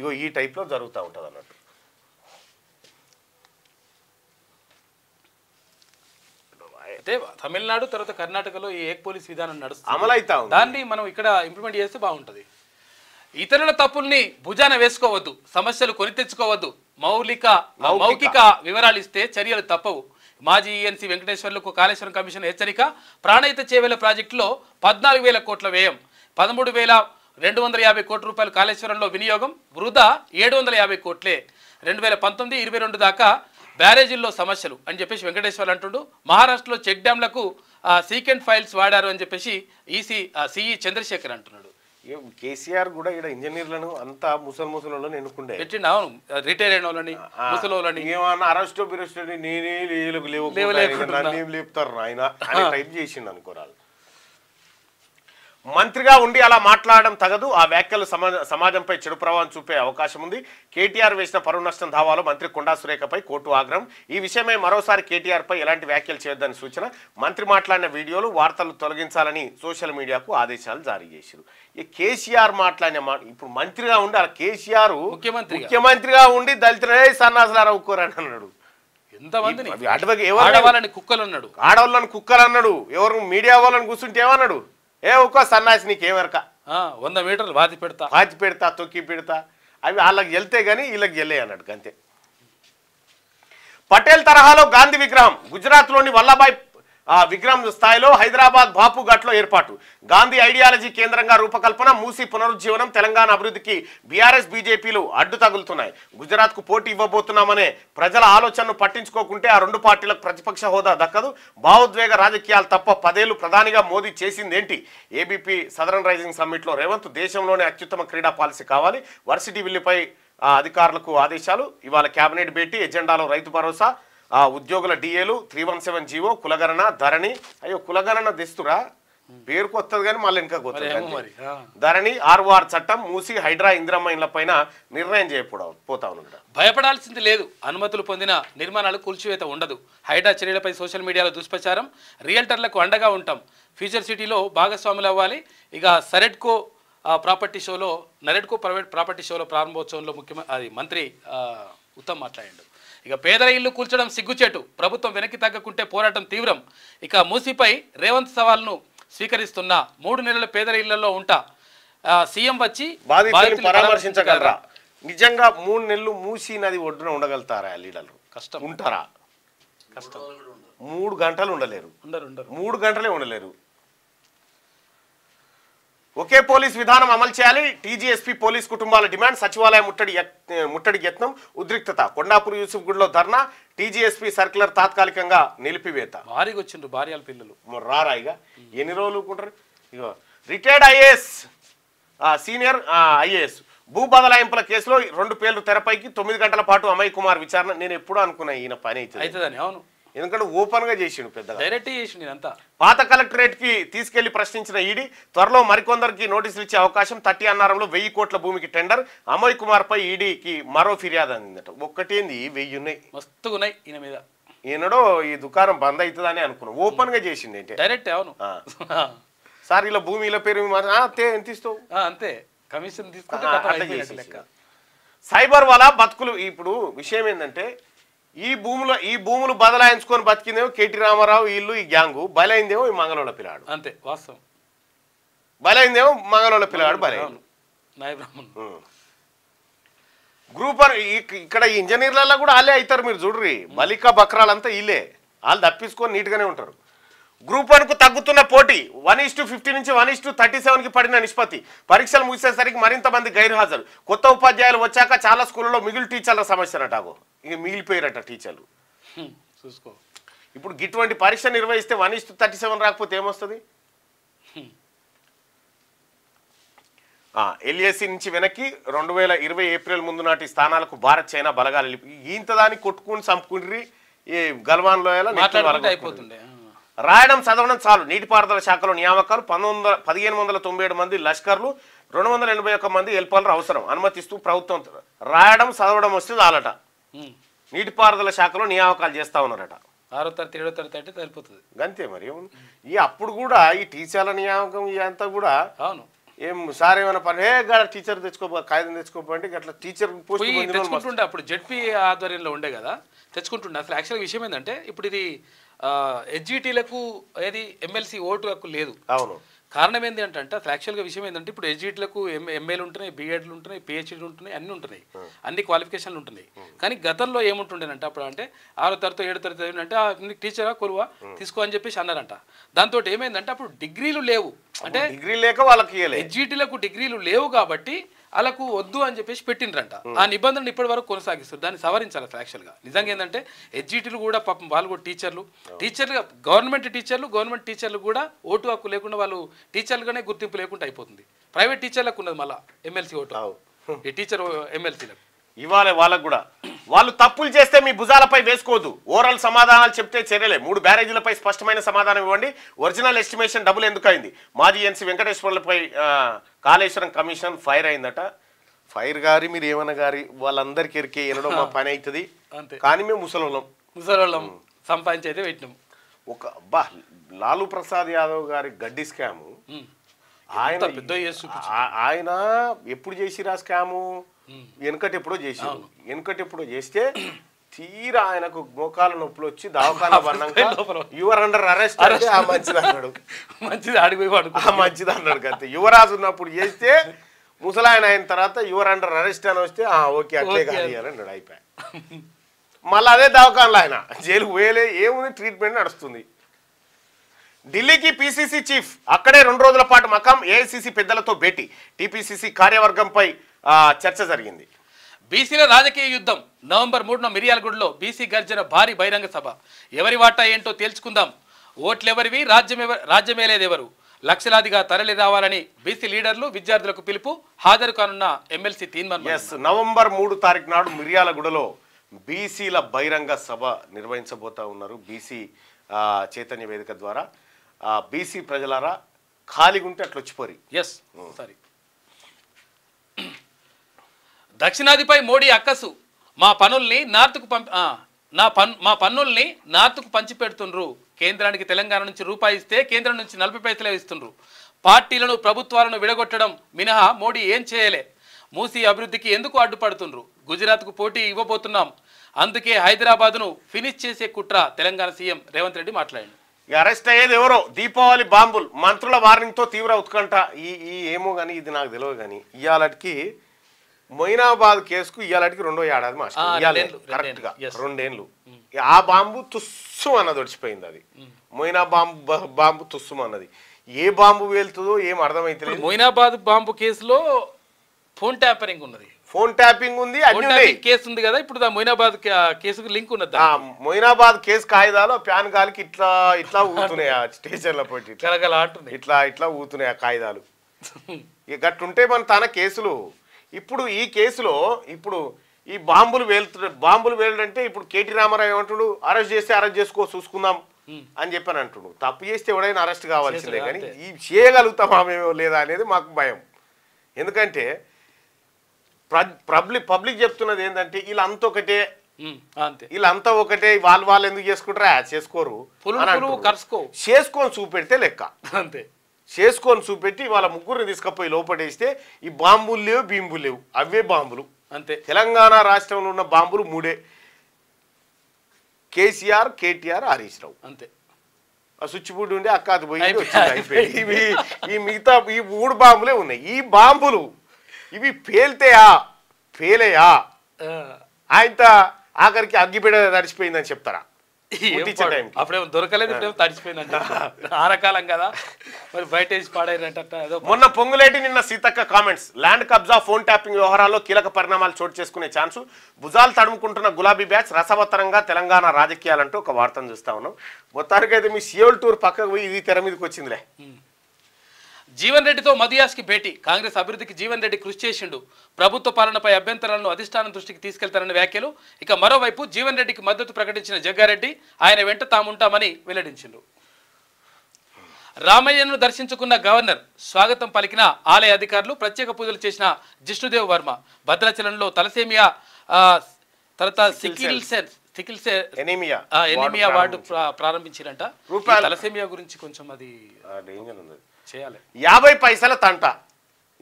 ఇగో ఈ టైప్లో జరుగుతూ ఉంటుంది అన్నట్టు అయితే తమిళనాడు తర్వాత కర్ణాటకలో ఈ ఏక్ పోలీస్ విధానం నడుస్తుంది అమలైతా దాన్ని మనం ఇక్కడ ఇంప్లిమెంట్ చేస్తే బాగుంటుంది ఇతరుల తప్పుల్ని భుజాన వేసుకోవద్దు సమస్యలు కొని తెచ్చుకోవద్దు మౌలిక మౌఖిక వివరాలు ఇస్తే చర్యలు తప్పవు మాజీ ఈఎన్సీ e వెంకటేశ్వర్లకు కాళేశ్వరం కమిషన్ హెచ్చరిక ప్రాణయిత చేవేల ప్రాజెక్టులో పద్నాలుగు వేల కోట్ల వ్యయం పదమూడు వేల రెండు వందల యాభై కోట్ల రూపాయలు కాళేశ్వరంలో వినియోగం వృధా ఏడు వందల యాభై కోట్లే రెండు వేల పంతొమ్మిది ఇరవై రెండు దాకా బ్యారేజీల్లో సమస్యలు అని చెప్పేసి వెంకటేశ్వర్ అంటుండు మహారాష్ట్రలో చెక్ డ్యాంలకు సీకెంట్ ఫైల్స్ వాడారు అని చెప్పేసి ఈసీ సిఈ చంద్రశేఖర్ అంటున్నాడు కేసీఆర్ కూడా ఇక్కడ ఇంజనీర్లను అంతా ముసలి ముసలి ఎన్నుకుండే పెట్టిండు అవును రిటైర్ అయిన వాళ్ళని ముసలి వాళ్ళని ఏమన్నా అరెస్ట్ బిరెస్ట్ నేనే లేవు లేపుతారు ఆయన టైప్ చేసిండు అనుకోరాలు మంత్రిగా ఉండి అలా మాట్లాడడం తగదు ఆ వ్యాఖ్యలు సమాజంపై చెడు ప్రభావం చూపే అవకాశం ఉంది కేటీఆర్ వేసిన పరువు నష్టం దావాలో మంత్రి కొండా సురేఖపై కోర్టు ఆగ్రహం ఈ విషయమై మరోసారి కేటీఆర్పై ఎలాంటి వ్యాఖ్యలు చేయొద్దని సూచన మంత్రి మాట్లాడిన వీడియోలు వార్తలు తొలగించాలని సోషల్ మీడియాకు ఆదేశాలు జారీ చేశారు ఈ కేసీఆర్ మాట్లాడిన ఇప్పుడు మంత్రిగా ఉండి అలా కేసీఆర్ ముఖ్యమంత్రిగా ఉండి దళితులే సన్నాసులారా ఒక్కోరని అన్నాడు ఎంతమంది ఆడవాళ్ళని కుక్కలు అన్నాడు ఆడవాళ్ళని కుక్కలు అన్నాడు ఎవరు మీడియా వాళ్ళని కూర్చుంటే ఏమన్నాడు ఏ ఒక్కో సన్నాసి నీకేమెరక వంద మీటర్లు వాచి పెడతా వాచి పెడతా తొక్కి పెడతా అవి వాళ్ళకి వెళ్తే కానీ వీళ్ళకి వెళ్ళే అన్నట్టు అంతే పటేల్ తరహాలో గాంధీ విగ్రహం గుజరాత్లోని వల్లభాయ్ విగ్రహం స్థాయిలో హైదరాబాద్ బాపు ఘాట్లో ఏర్పాటు గాంధీ ఐడియాలజీ కేంద్రంగా రూపకల్పన మూసి పునరుజ్జీవనం తెలంగాణ అభివృద్ధికి బీఆర్ఎస్ బీజేపీలు అడ్డు తగులుతున్నాయి గుజరాత్కు పోటీ ఇవ్వబోతున్నామనే ప్రజల ఆలోచనను పట్టించుకోకుంటే ఆ రెండు పార్టీలకు ప్రతిపక్ష హోదా దక్కదు భావోద్వేగ రాజకీయాలు తప్ప పదేళ్లు ప్రధానిగా మోదీ చేసిందేంటి ఏబీపీ సదరన్ రైజింగ్ సమ్మిట్లో రేవంత్ దేశంలోనే అత్యుత్తమ క్రీడా పాలసీ కావాలి వర్సిటీ బిల్లుపై అధికారులకు ఆదేశాలు ఇవాళ కేబినెట్ భేటీ ఎజెండాలో రైతు భరోసా ఆ ఉద్యోగుల డిఏలు త్రీ వన్ సెవెన్ జీవో కులగణన ధరణి అయ్యో కులగణన దిస్తురా పేరుకు వస్తుంది కానీ మళ్ళీ ఇంకా మరి ధరణి ఆర్ఓఆర్ చట్టం మూసి హైడ్రా ఇందిరమ్మ ఇళ్ల పైన నిర్ణయం చేయకపోతా ఉన్నాడు భయపడాల్సింది లేదు అనుమతులు పొందిన నిర్మాణాలు కూల్చివేత ఉండదు హైడ్రా చర్యలపై సోషల్ మీడియాలో దుష్ప్రచారం రియల్టర్లకు అండగా ఉంటాం ఫ్యూచర్ సిటీలో భాగస్వాములు అవ్వాలి ఇక సరెడ్కో ప్రాపర్టీ షోలో నరెడ్కో ప్రైవేట్ ప్రాపర్టీ షోలో ప్రారంభోత్సవంలో ముఖ్యమంత్రి అది మంత్రి ఉత్తమ్ మాట్లాడాడు ఇక పేదల ఇల్లు కూల్చడం సిగ్గుచేటు ప్రభుత్వం వెనక్కి తగ్గకుంటే పోరాటం తీవ్రం ఇక మూసిపై రేవంత్ సవాల్ను స్వీకరిస్తున్న మూడు నెలల పేదల ఇళ్లలో ఉంటా సీఎం వచ్చి పరామర్శించగలరా నిజంగా మూడు నెలలు మూసి నది ఒడ్డున ఉండగలుగుతారా లీడర్లు కష్టం ఉంటారా కష్టం మూడు గంటలు ఉండలేరు ఉండరు మూడు గంటలే ఉండలేరు ఒకే పోలీస్ విధానం అమలు చేయాలి టీజీఎస్పీ పోలీస్ కుటుంబాల డిమాండ్ సచివాలయ ముట్టడి ముట్టడి యత్నం ఉద్రిక్తత కొండాపూర్ యూసుఫ్ గుడిలో ధర్నా టీజీఎస్పీ సర్క్యులర్ తాత్కాలికంగా నిలిపివేత భారీగా వచ్చిండ్రు భార్యాల పిల్లలు రారా ఎన్ని రోజులు ఉంటారు ఇగో రిటైర్డ్ ఐఏఎస్ సీనియర్ ఐఏఎస్ భూ బదలాయింపుల కేసులో రెండు పేర్లు తెరపైకి తొమ్మిది గంటల పాటు అమయ్ కుమార్ విచారణ నేను ఎప్పుడు అనుకున్నా ఈయన పని అవుతుంది అవును ఎందుకంటే ఓపెన్ గా చేసిండు పెద్ద డైరెక్ట్ పాత కలెక్టరేట్ కి తీసుకెళ్లి ప్రశ్నించిన ఈడీ త్వరలో మరికొందరికి నోటీసులు ఇచ్చే అవకాశం తట్టి అన్నారంలో వెయ్యి కోట్ల భూమికి టెండర్ అమోయ్ కుమార్ పై ఈడీకి మరో ఫిర్యాదు అందిందట ఏంది వెయ్యి ఉన్నాయి మీద ఈయనడో ఈ దుకాణం బంద్ అవుతుందని అనుకున్నా ఓపెన్ hmm. గా చేసింది ఏంటి డైరెక్ట్ అవును సార్ ఇలా భూమి ఇలా పేరు ఎంత అంతే కమిషన్ తీసుకుంటే సైబర్ వల్ల బతుకులు ఇప్పుడు విషయం ఏంటంటే ఈ భూముల ఈ భూములు బదలాయించుకొని బతికిందేమో కేటీ రామారావు వీళ్ళు ఈ గ్యాంగు బలైందేమో ఈ మంగళోళ్ళ పిల్లాడు అంతే వాస్తవం బలైందేమో మంగళోళ్ళ పిల్లాడు బలైంది గ్రూపర్ ఇక్కడ ఇంజనీర్లలో కూడా వాళ్ళే అవుతారు మీరు చూడ్రి బక్రాలు అంతా వీళ్ళే వాళ్ళు తప్పించుకొని నీట్గానే ఉంటారు గ్రూప్ వన్కు తగ్గుతున్న పోటీ వన్ ఈస్ టు ఫిఫ్టీ నుంచి వన్ ఈస్ టు థర్టీ సెవెన్కి పడిన నిష్పత్తి పరీక్షలు ముగిసేసరికి మరింత మంది గైర్హాజరు కొత్త ఉపాధ్యాయులు వచ్చాక చాలా స్కూళ్ళలో మిగిలిన టీచర్ల అంటాగో ఇక మిగిలిపోయారట టీచర్లు చూసుకో ఇప్పుడు ఇటువంటి పరీక్ష నిర్వహిస్తే వన్ ఇస్ థర్టీ సెవెన్ రాకపోతే ఏమొస్తుంది ఎల్ఏసి నుంచి వెనక్కి రెండు వేల ఇరవై ఏప్రిల్ ముందు నాటి స్థానాలకు భారత్ చైనా బలగాలు ఇంత దాన్ని కొట్టుకుని చంపుకుండ్రి ఈ గల్వాన్ లోయలో రాయడం చదవడం చాలు నీటిపారుదల శాఖలో నియామకాలు పంతొమ్మిది పదిహేను వందల తొంభై మంది లష్కర్లు రెండు వందల ఎనభై ఒక్క మంది ఎల్పాలరు అవసరం అనుమతిస్తూ ప్రభుత్వం రాయడం చదవడం వస్తే చాలట నీటిపారుదల శాఖలో నియామకాలు చేస్తా ఉన్నారట ఆరో తరగతి ఏడో తరగతి అంటే సరిపోతుంది అంతే మరి ఈ అప్పుడు కూడా ఈ టీచర్ల నియామకం అంతా కూడా అవును ఏం సార్ ఏమైనా పని ఏ గడ టీచర్ తెచ్చుకో కాగితం తెచ్చుకోపోండి అట్లా టీచర్ తెచ్చుకుంటుండే అప్పుడు జడ్పీ ఆధ్వర్యంలో ఉండే కదా తెచ్చుకుంటుండే అసలు యాక్చువల్గా విషయం ఏంటంటే ఇప్పుడు ఇది ఎస్జిటీలకు ఏది ఎమ్మెల్సీ ఓటు హక్కు లేదు అవును కారణం ఏంటి అంటే అసలు యాక్చువల్గా విషయం ఏంటంటే ఇప్పుడు ఎడ్జిట్లకు ఎంఏలు ఉంటున్నాయి బీఎడ్లు ఉంటున్నాయి పిహెచ్డీలు ఉంటున్నాయి అన్నీ ఉంటున్నాయి అన్ని క్వాలిఫికేషన్లు ఉంటున్నాయి కానీ గతంలో ఏముంటుండేనంటే అప్పుడు అంటే ఆరో తరగతి ఏడో తరగతి ఏంటంటే టీచరా కొలువా తీసుకో అని చెప్పేసి అన్నారంట దాంతో ఏమైందంటే అప్పుడు డిగ్రీలు లేవు అంటే డిగ్రీ లేక వాళ్ళకి ఎడ్జిటీలకు డిగ్రీలు లేవు కాబట్టి వాళ్ళకు వద్దు అని చెప్పేసి పెట్టిండ్రంట ఆ నిబంధనలు ఇప్పటి వరకు కొనసాగిస్తారు దాన్ని సవరించాలి అసలు గా నిజంగా ఏంటంటే హెచ్జిటీలు కూడా పాపం వాళ్ళు కూడా టీచర్లు టీచర్లు గవర్నమెంట్ టీచర్లు గవర్నమెంట్ టీచర్లు కూడా ఓటు హక్కు లేకుండా వాళ్ళు టీచర్లుగానే గుర్తింపు లేకుండా అయిపోతుంది ప్రైవేట్ టీచర్లకు ఉన్నది మళ్ళీ ఎమ్మెల్సీ ఓటు ఈ టీచర్ ఎమ్మెల్సీలకు ఇవ్వాలి వాళ్ళకు కూడా వాళ్ళు తప్పులు చేస్తే మీ భుజాలపై వేసుకోవద్దు ఓవరాల్ సమాధానాలు చెప్తే చర్యలే మూడు బ్యారేజీలపై స్పష్టమైన సమాధానం ఇవ్వండి ఒరిజినల్ ఎస్టిమేషన్ డబుల్ ఎందుకు అయింది మాజీ ఎన్సీ వెంకటేశ్వర్లపై కాళేశ్వరం కమిషన్ ఫైర్ అయిందట ఫైర్ గారి మీరు ఏమన్నా గారి వాళ్ళందరికి ఎరికే ఎనడం మా పని అవుతుంది కానీ మేము ముసలోళ్ళం ముసలోళ్ళం సంపాదించైతే పెట్టినాం ఒక బా లాలూ ప్రసాద్ యాదవ్ గారి గడ్డి స్కాము ఆయన ఆయన ఎప్పుడు చేసిరా స్కాము వెనుకటి ఎప్పుడో చేసాడు వెనుకటి ఎప్పుడో చేస్తే తీరా ఆయనకు మోకాల నొప్పులు వచ్చి దావకాల యువర్ అండర్ అరెస్ట్ అంటే ఆ మంచిది అన్నాడు మంచిది ఆడిపోయి ఆ మంచిది అన్నాడు కదా యువరాజు ఉన్నప్పుడు చేస్తే ముసలాయన అయిన తర్వాత యువర్ అండర్ అరెస్ట్ అని వస్తే ఓకే అట్లే కానీ అన్నాడు అయిపోయా మళ్ళీ అదే దవాఖానలో ఆయన జైలుకు పోయలే ఏముంది ట్రీట్మెంట్ నడుస్తుంది ఢిల్లీకి పిసిసి చీఫ్ అక్కడే రెండు రోజుల పాటు మకాం ఏఐసిసి పెద్దలతో భేటీ టిపిసిసి కార్యవర్గంపై చర్చ జరిగింది బీసీల రాజకీయ యుద్ధం నవంబర్ మూడున మిర్యాలగూడలో బీసీ గర్జన భారీ బహిరంగ సభ ఎవరి వాటా ఏంటో తేల్చుకుందాం ఓట్లెవరివి రాజ్యమెవ రాజ్యమేలేదెవరు లక్షలాదిగా తరలి రావాలని బీసీ లీడర్లు విద్యార్థులకు పిలుపు హాజరు కానున్న ఎమ్మెల్సీ తీర్మానం ఎస్ నవంబర్ మూడు తారీఖు నాడు మిర్యాలగూడలో బీసీల బహిరంగ సభ నిర్వహించబోతా ఉన్నారు బీసీ చైతన్య వేదిక ద్వారా బీసీ ప్రజలారా ఖాళీగా ఉంటే ఎస్ సారీ దక్షిణాదిపై మోడీ అక్కసు మా పనుల్ని నార్త్కు పంపి నా పన్ మా పన్నుల్ని నార్త్కు పంచిపెడుతుండ్రు కేంద్రానికి తెలంగాణ నుంచి రూపాయి ఇస్తే కేంద్రం నుంచి నలభై పైసలే ఇస్తుండ్రు పార్టీలను ప్రభుత్వాలను విడగొట్టడం మినహా మోడీ ఏం చేయలే మూసీ అభివృద్ధికి ఎందుకు అడ్డుపడుతుండ్రు గుజరాత్కు పోటీ ఇవ్వబోతున్నాం అందుకే హైదరాబాద్ను ఫినిష్ చేసే కుట్ర తెలంగాణ సీఎం రేవంత్ రెడ్డి మాట్లాడింది అరెస్ట్ అయ్యేది ఎవరో దీపావళి బాంబులు మంత్రుల వార్నింగ్తో తీవ్ర ఉత్కంఠ ఈ ఈ ఏమో కానీ ఇది నాకు తెలియదు కానీ ఇవాళకి మొయినాబాద్ కేసుకు ఇవాళకి రెండో ఏడాది కరెక్ట్ రెండేళ్ళు ఆ బాంబు తుస్సు అన్నది వచ్చిపోయింది అది మొయినా బాంబు బాంబు తుస్సు అన్నది ఏ బాంబు వెళ్తుందో ఏం అర్థమైతే మొయినాబాద్ బాంబు కేసులో ఫోన్ ట్యాపరింగ్ ఉన్నది ఫోన్ ట్యాపింగ్ ఉంది కేసు ఉంది కదా ఇప్పుడు మొయినాబాద్ కేసుకు లింక్ ఉన్నది మొయినాబాద్ కేసు కాయిదాలు ప్యాన్ గాలికి ఇట్లా ఇట్లా ఊతున్నాయి ఆ స్టేషన్ల పోటీ ఇట్లా ఇట్లా ఊతున్నాయి ఆ కాయిదాలు ఇక గట్టుంటే మన తన కేసులు ఇప్పుడు ఈ కేసులో ఇప్పుడు ఈ బాంబులు వేలు బాంబులు వేలడంటే ఇప్పుడు కేటీ రామారావు ఏమంటుడు అరెస్ట్ చేస్తే అరెస్ట్ చేసుకో చూసుకుందాం అని చెప్పని అంటుడు తప్పు చేస్తే ఎవడైనా అరెస్ట్ కావాల్సిందే కానీ ఈ చేయగలుగుతామా ఆమె లేదా అనేది మాకు భయం ఎందుకంటే పబ్లిక్ పబ్లిక్ చెప్తున్నది ఏంటంటే వీళ్ళు అంత ఒకటే వీళ్ళంతా ఒకటే వాళ్ళు వాళ్ళు ఎందుకు చేసుకుంటారా చేసుకోరు చేసుకొని చూపెడితే లెక్క అంతే చేసుకొని చూపెట్టి వాళ్ళ ముగ్గురిని తీసుకుపోయి లోపడేస్తే ఈ బాంబులు లేవు బీంబులు లేవు అవే బాంబులు అంతే తెలంగాణ రాష్ట్రంలో ఉన్న బాంబులు మూడే కేసీఆర్ కేటీఆర్ హరీష్ రావు అంతే ఆ స్విచ్ బోర్డు ఉండి అక్కాది పోయి ఇవి ఈ మిగతా ఈ మూడు బాంబులే ఉన్నాయి ఈ బాంబులు ఇవి పేల్తేయా పేలేయా ఆయనతో ఆఖరికి అగ్గిపేడ నడిచిపోయిందని చెప్తారా అప్పుడేమో దొరకలేదు ఇప్పుడేమో తడిచిపోయిందంట ఆ రకాలం కదా మరి బయట వేసి పాడైనట్ట ఏదో మొన్న పొంగులేటి నిన్న సీతక్క కామెంట్స్ ల్యాండ్ కబ్జా ఫోన్ ట్యాపింగ్ వ్యవహారాల్లో కీలక పరిణామాలు చోటు చేసుకునే ఛాన్స్ భుజాలు తడుముకుంటున్న గులాబీ బ్యాచ్ రసవత్తరంగా తెలంగాణ రాజకీయాలంటూ ఒక వార్తను చూస్తా ఉన్నాం అయితే మీ సియోల్ టూర్ పక్కకు పోయి ఇది తెర మీదకి వచ్చిందిలే జీవన్ రెడ్డితో మదియాస్కి భేటీ కాంగ్రెస్ అభివృద్ధికి జీవన్ రెడ్డి కృషి చేసిండు ప్రభుత్వ పాలనపై అభ్యంతరాలను అధిష్టానం దృష్టికి తీసుకెళ్తారన్న వ్యాఖ్యలు ఇక మరోవైపు జీవన్ రెడ్డికి మద్దతు ప్రకటించిన జగ్గారెడ్డి ఆయన వెంట తాముంటామని వెల్లడించిండు రామయ్యను దర్శించుకున్న గవర్నర్ స్వాగతం పలికిన ఆలయ అధికారులు ప్రత్యేక పూజలు చేసిన జిష్ణుదేవ్ వర్మ భద్రాచలంలో తలసేమియా తర్వాత సికిల్ సెన్స్ ఎనీమియా వార్డు తలసేమియా గురించి కొంచెం అది డేంజర్ ఉంది యాభై పైసల తంట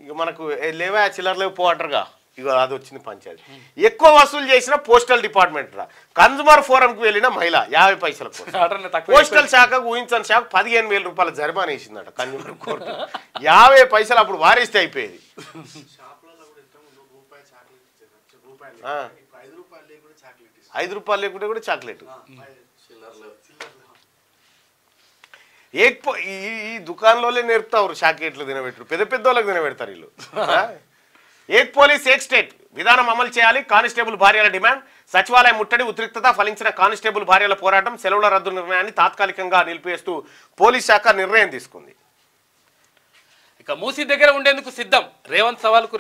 ఇక మనకు లేవా చిల్లర్లేవు పో అంటారుగా ఇక అది వచ్చింది పంచాయతీ ఎక్కువ వసూలు చేసిన పోస్టల్ డిపార్ట్మెంట్ రా కన్జ్యూమర్ ఫోరంకి వెళ్ళిన మహిళ యాభై పైసల పోస్టల్ శాఖకు ఊహించని శాఖ పదిహేను వేల రూపాయల జరిమానా వేసిందట కన్జూమర్ కోర్టు యాభై పైసలు అప్పుడు వారిస్తే అయిపోయేది ఐదు రూపాయలు లేకుండా కూడా చాక్లెట్ ఏక్ ఈ ఈ దుకాణంలోనే నేర్పుతారు షాకెట్లు తినబెట్టరు పెద్ద పెద్ద వాళ్ళకి తినబెడతారు వీళ్ళు ఏక్ పోలీస్ ఏక్ స్టేట్ విధానం అమలు చేయాలి కానిస్టేబుల్ భార్యల డిమాండ్ సచివాలయం ముట్టడి ఉద్రిక్తత ఫలించిన కానిస్టేబుల్ భార్యల పోరాటం సెలవుల రద్దు నిర్ణయాన్ని తాత్కాలికంగా నిలిపివేస్తూ పోలీస్ శాఖ నిర్ణయం తీసుకుంది ఇక మూసి దగ్గర ఉండేందుకు సిద్ధం రేవంత్ సవాల్కు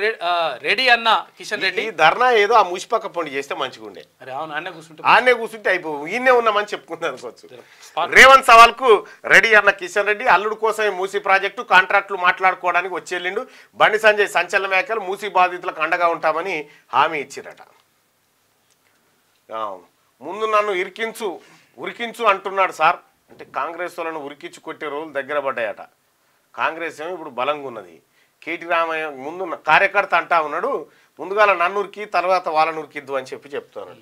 రెడీ అన్న కిషన్ రెడ్డి ధర్నా ఏదో ఆ పక్క పండు చేస్తే మంచిగా ఉండే ఆనే కూర్చుంటే ఆనే కూర్చుంటే అయిపో ఈయనే ఉన్నామని చెప్పుకుందాం అనుకోవచ్చు రేవంత్ సవాల్కు రెడీ అన్న కిషన్ రెడ్డి అల్లుడు కోసమే మూసి ప్రాజెక్టు కాంట్రాక్టులు మాట్లాడుకోవడానికి వచ్చేళ్ళిండు బండి సంజయ్ సంచలన వ్యాఖ్యలు మూసీ బాధితులకు అండగా ఉంటామని హామీ ఇచ్చిరట ముందు నన్ను ఇరికించు ఉరికించు అంటున్నాడు సార్ అంటే కాంగ్రెస్ వాళ్ళను ఉరికించు కొట్టే రోజులు దగ్గర పడ్డాయట కాంగ్రెస్ ఏమో ఇప్పుడు బలంగా ఉన్నది కేటీ రామయ్య ముందు కార్యకర్త అంటా ఉన్నాడు ముందుగాల నన్నూరికి తర్వాత వాళ్ళ ఇద్దు అని చెప్పి చెప్తాను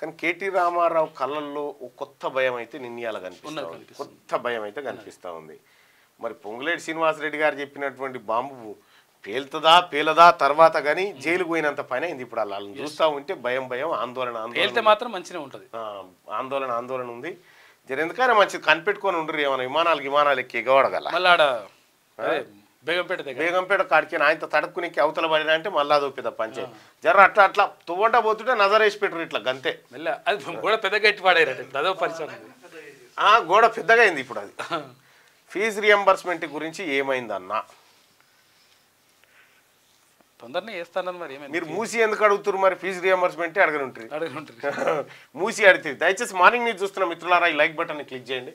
కానీ కేటీ రామారావు కళ్ళల్లో ఒక కొత్త భయం అయితే నిన్నయాల కనిపిస్తుంది కొత్త భయం అయితే కనిపిస్తూ ఉంది మరి పొంగులేటి శ్రీనివాసరెడ్డి గారు చెప్పినటువంటి బాంబు పేలుతుందా పేలదా తర్వాత కానీ జైలు పోయినంత పైన అయింది ఇప్పుడు అలా చూస్తూ ఉంటే భయం భయం ఆందోళన ఆందోళన మాత్రం మంచిగా ఉంటుంది ఆందోళన ఆందోళన ఉంది జర మంచిది కనిపెట్టుకొని ఉండరు ఏమైనా విమానాలు విమానాలు ఎక్కి ఎగవాడగల బేగంపేట బేగంపేట కాడికి ఆయనతో తడుక్కునికి అవతల పడిన అంటే మళ్ళా దోపిద పంచే జర అట్లా అట్లా తువ్వంట పోతుంటే నజర వేసి పెట్టరు ఇట్లా గంతే అది గోడ పెద్ద గట్టి పాడేరట ఆ గోడ పెద్దగా అయింది ఇప్పుడు అది ఫీజు రియంబర్స్మెంట్ గురించి ఏమైందన్నా తొందరనే చేస్తానని మరి మీరు మూసి ఎందుకు అడుగుతారు మరి ఫీజు రియంబర్స్మెంట్ అడగనుంటారు అడగనుంటారు మూసి అడిగితే దయచేసి మార్నింగ్ మీరు చూస్తున్న మిత్రులారా ఈ లైక్ బటన్ క్లిక్ చేయండి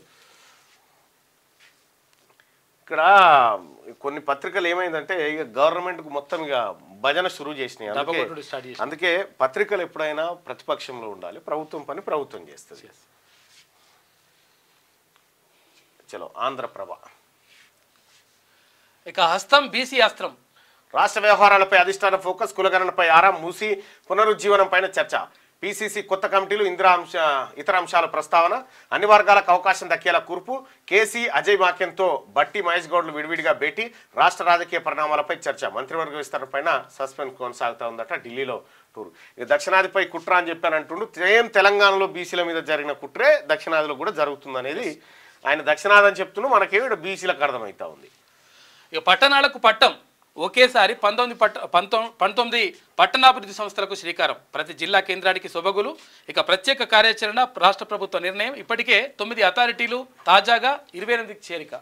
ఇక్కడ కొన్ని పత్రికలు ఏమైందంటే ఇక గవర్నమెంట్ మొత్తం ఇక భజన శురు చేసినాయి అందుకే అందుకే పత్రికలు ఎప్పుడైనా ప్రతిపక్షంలో ఉండాలి ప్రభుత్వం పని ప్రభుత్వం చేస్తుంది చలో ఆంధ్రప్రభ ఇక హస్తం బీసీ అస్త్రం రాష్ట్ర వ్యవహారాలపై అధిష్టాన ఫోకస్ కులగణనపై ఆరా మూసి పునరుజ్జీవనం పైన చర్చ పీసీసీ కొత్త కమిటీలు ఇందిరా అంశ ఇతర అంశాల ప్రస్తావన అన్ని వర్గాలకు అవకాశం దక్కేలా కూర్పు కేసీ అజయ్ మాక్యంతో బట్టి మహేష్ గౌడ్లు విడివిడిగా భేటీ రాష్ట్ర రాజకీయ పరిణామాలపై చర్చ మంత్రివర్గ విస్తరణ పైన సస్పెన్స్ కొనసాగుతా ఉందట ఢిల్లీలో టూర్ ఇక దక్షిణాదిపై కుట్ర అని చెప్పాను అంటుండు సేమ్ తెలంగాణలో బీసీల మీద జరిగిన కుట్రే దక్షిణాదిలో కూడా జరుగుతుంది ఆయన దక్షిణాది అని చెప్తున్నాం మనకేమి బీసీలకు అర్థమవుతా ఉంది ఇక పట్టణాలకు పట్టం ఒకేసారి పంతొమ్మిది పట్ట పంతొమ్మిది పంతొమ్మిది పట్టణాభివృద్ధి సంస్థలకు శ్రీకారం ప్రతి జిల్లా కేంద్రానికి సొబగులు ఇక ప్రత్యేక కార్యాచరణ రాష్ట్ర ప్రభుత్వ నిర్ణయం ఇప్పటికే తొమ్మిది అథారిటీలు తాజాగా ఇరవై ఎనిమిదికి చేరిక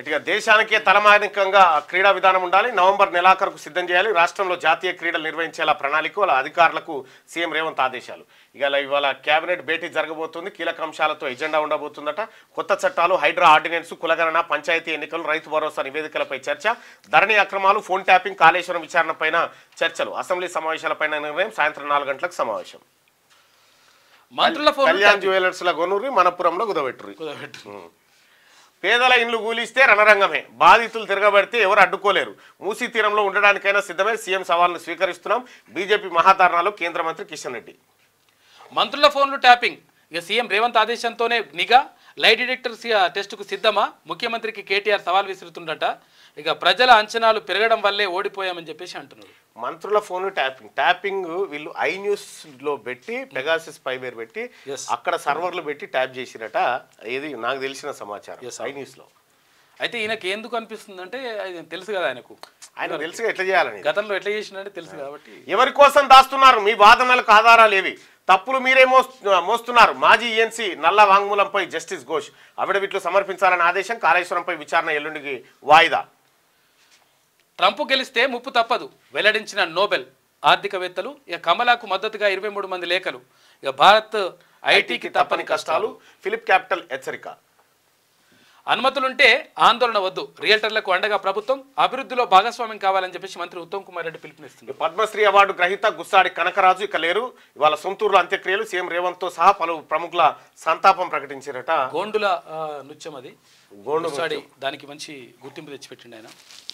గట్టిగా దేశానికే తలమానికంగా క్రీడా విధానం ఉండాలి నవంబర్ నెలాఖరుకు సిద్ధం చేయాలి రాష్ట్రంలో జాతీయ క్రీడలు నిర్వహించేలా ప్రణాళిక వాళ్ళ అధికారులకు సీఎం రేవంత్ ఆదేశాలు ఇక ఇవాళ కేబినెట్ భేటీ జరగబోతుంది కీలక అంశాలతో ఎజెండా ఉండబోతుందట కొత్త చట్టాలు హైడ్రా ఆర్డినెన్స్ కులగణన పంచాయతీ ఎన్నికలు రైతు భరోసా నివేదికలపై చర్చ ధరణి అక్రమాలు ఫోన్ ట్యాపింగ్ కాళేశ్వరం విచారణపైన చర్చలు అసెంబ్లీ సమావేశాలపై నిర్ణయం సాయంత్రం నాలుగు గంటలకు సమావేశం మంత్రుల కళ్యాణ్ లా కొనూరి మనపురంలో కుదబెట్టురు కుదబెట్టు పేదల ఇండ్లు కూలిస్తే రణరంగమే బాధితులు తిరగబడితే ఎవరు అడ్డుకోలేరు మూసీ తీరంలో ఉండడానికైనా సిద్ధమే సీఎం సవాల్ను స్వీకరిస్తున్నాం బీజేపీ మహాధారణలో కేంద్ర మంత్రి కిషన్ రెడ్డి మంత్రుల ఫోన్లు ట్యాపింగ్ ఇక సీఎం రేవంత్ ఆదేశంతోనే నిఘా లై డిటెక్టర్ టెస్టుకు సిద్ధమా ముఖ్యమంత్రికి కేటీఆర్ సవాల్ విసురుతుండట ఇక ప్రజల అంచనాలు పెరగడం వల్లే ఓడిపోయామని చెప్పేసి అంటున్నారు మంత్రుల ఫోన్ ట్యాపింగ్ ట్యాపింగ్ వీళ్ళు ఐ న్యూస్ లో పెట్టి పెగాసిస్ పైవేర్ పెట్టి అక్కడ సర్వర్లు పెట్టి ట్యాప్ చేసినట ఏది నాకు తెలిసిన సమాచారం ఐ న్యూస్ లో అయితే ఈయనకి ఎందుకు అనిపిస్తుంది అంటే తెలుసు కదా ఆయనకు ఆయన తెలుసు ఎట్లా చేయాలని గతంలో ఎట్లా చేసినంటే తెలుసు కాబట్టి ఎవరి కోసం దాస్తున్నారు మీ వాదనలకు ఆధారాలు ఏవి తప్పులు మీరే మోస్తున్నారు మాజీ ఏఎన్సీ e నల్ల వాంగ్మూలంపై జస్టిస్ ఘోష్ అవిడవిట్లు సమర్పించాలనే ఆదేశం కాళేశ్వరంపై విచారణ ఎల్లుండికి వాయిదా ట్రంప్ గెలిస్తే ముప్పు తప్పదు వెల్లడించిన నోబెల్ ఆర్థికవేత్తలు ఇక కమలాకు మద్దతుగా ఇరవై మూడు మంది లేఖలు ఇక భారత్ ఐటీకి తప్పని కష్టాలు ఫిలిప్ క్యాపిటల్ హెచ్చరిక అనుమతులుంటే ఆందోళన వద్దు రియల్టర్లకు అండగా ప్రభుత్వం అభివృద్ధిలో భాగస్వామ్యం కావాలని చెప్పేసి మంత్రి ఉత్తమ్ కుమార్ రెడ్డి పిలుపునిస్తుంది పద్మశ్రీ అవార్డు గ్రహీత గుస్సాడి కనకరాజు ఇక లేరు ఇవాళ సొంతూరులో అంత్యక్రియలు సీఎం రేవంత్ తో సహా పలు ప్రముఖుల సంతాపం ప్రకటించారట గోండుల నృత్యం అది గోండు దానికి మంచి గుర్తింపు తెచ్చిపెట్టిండి ఆయన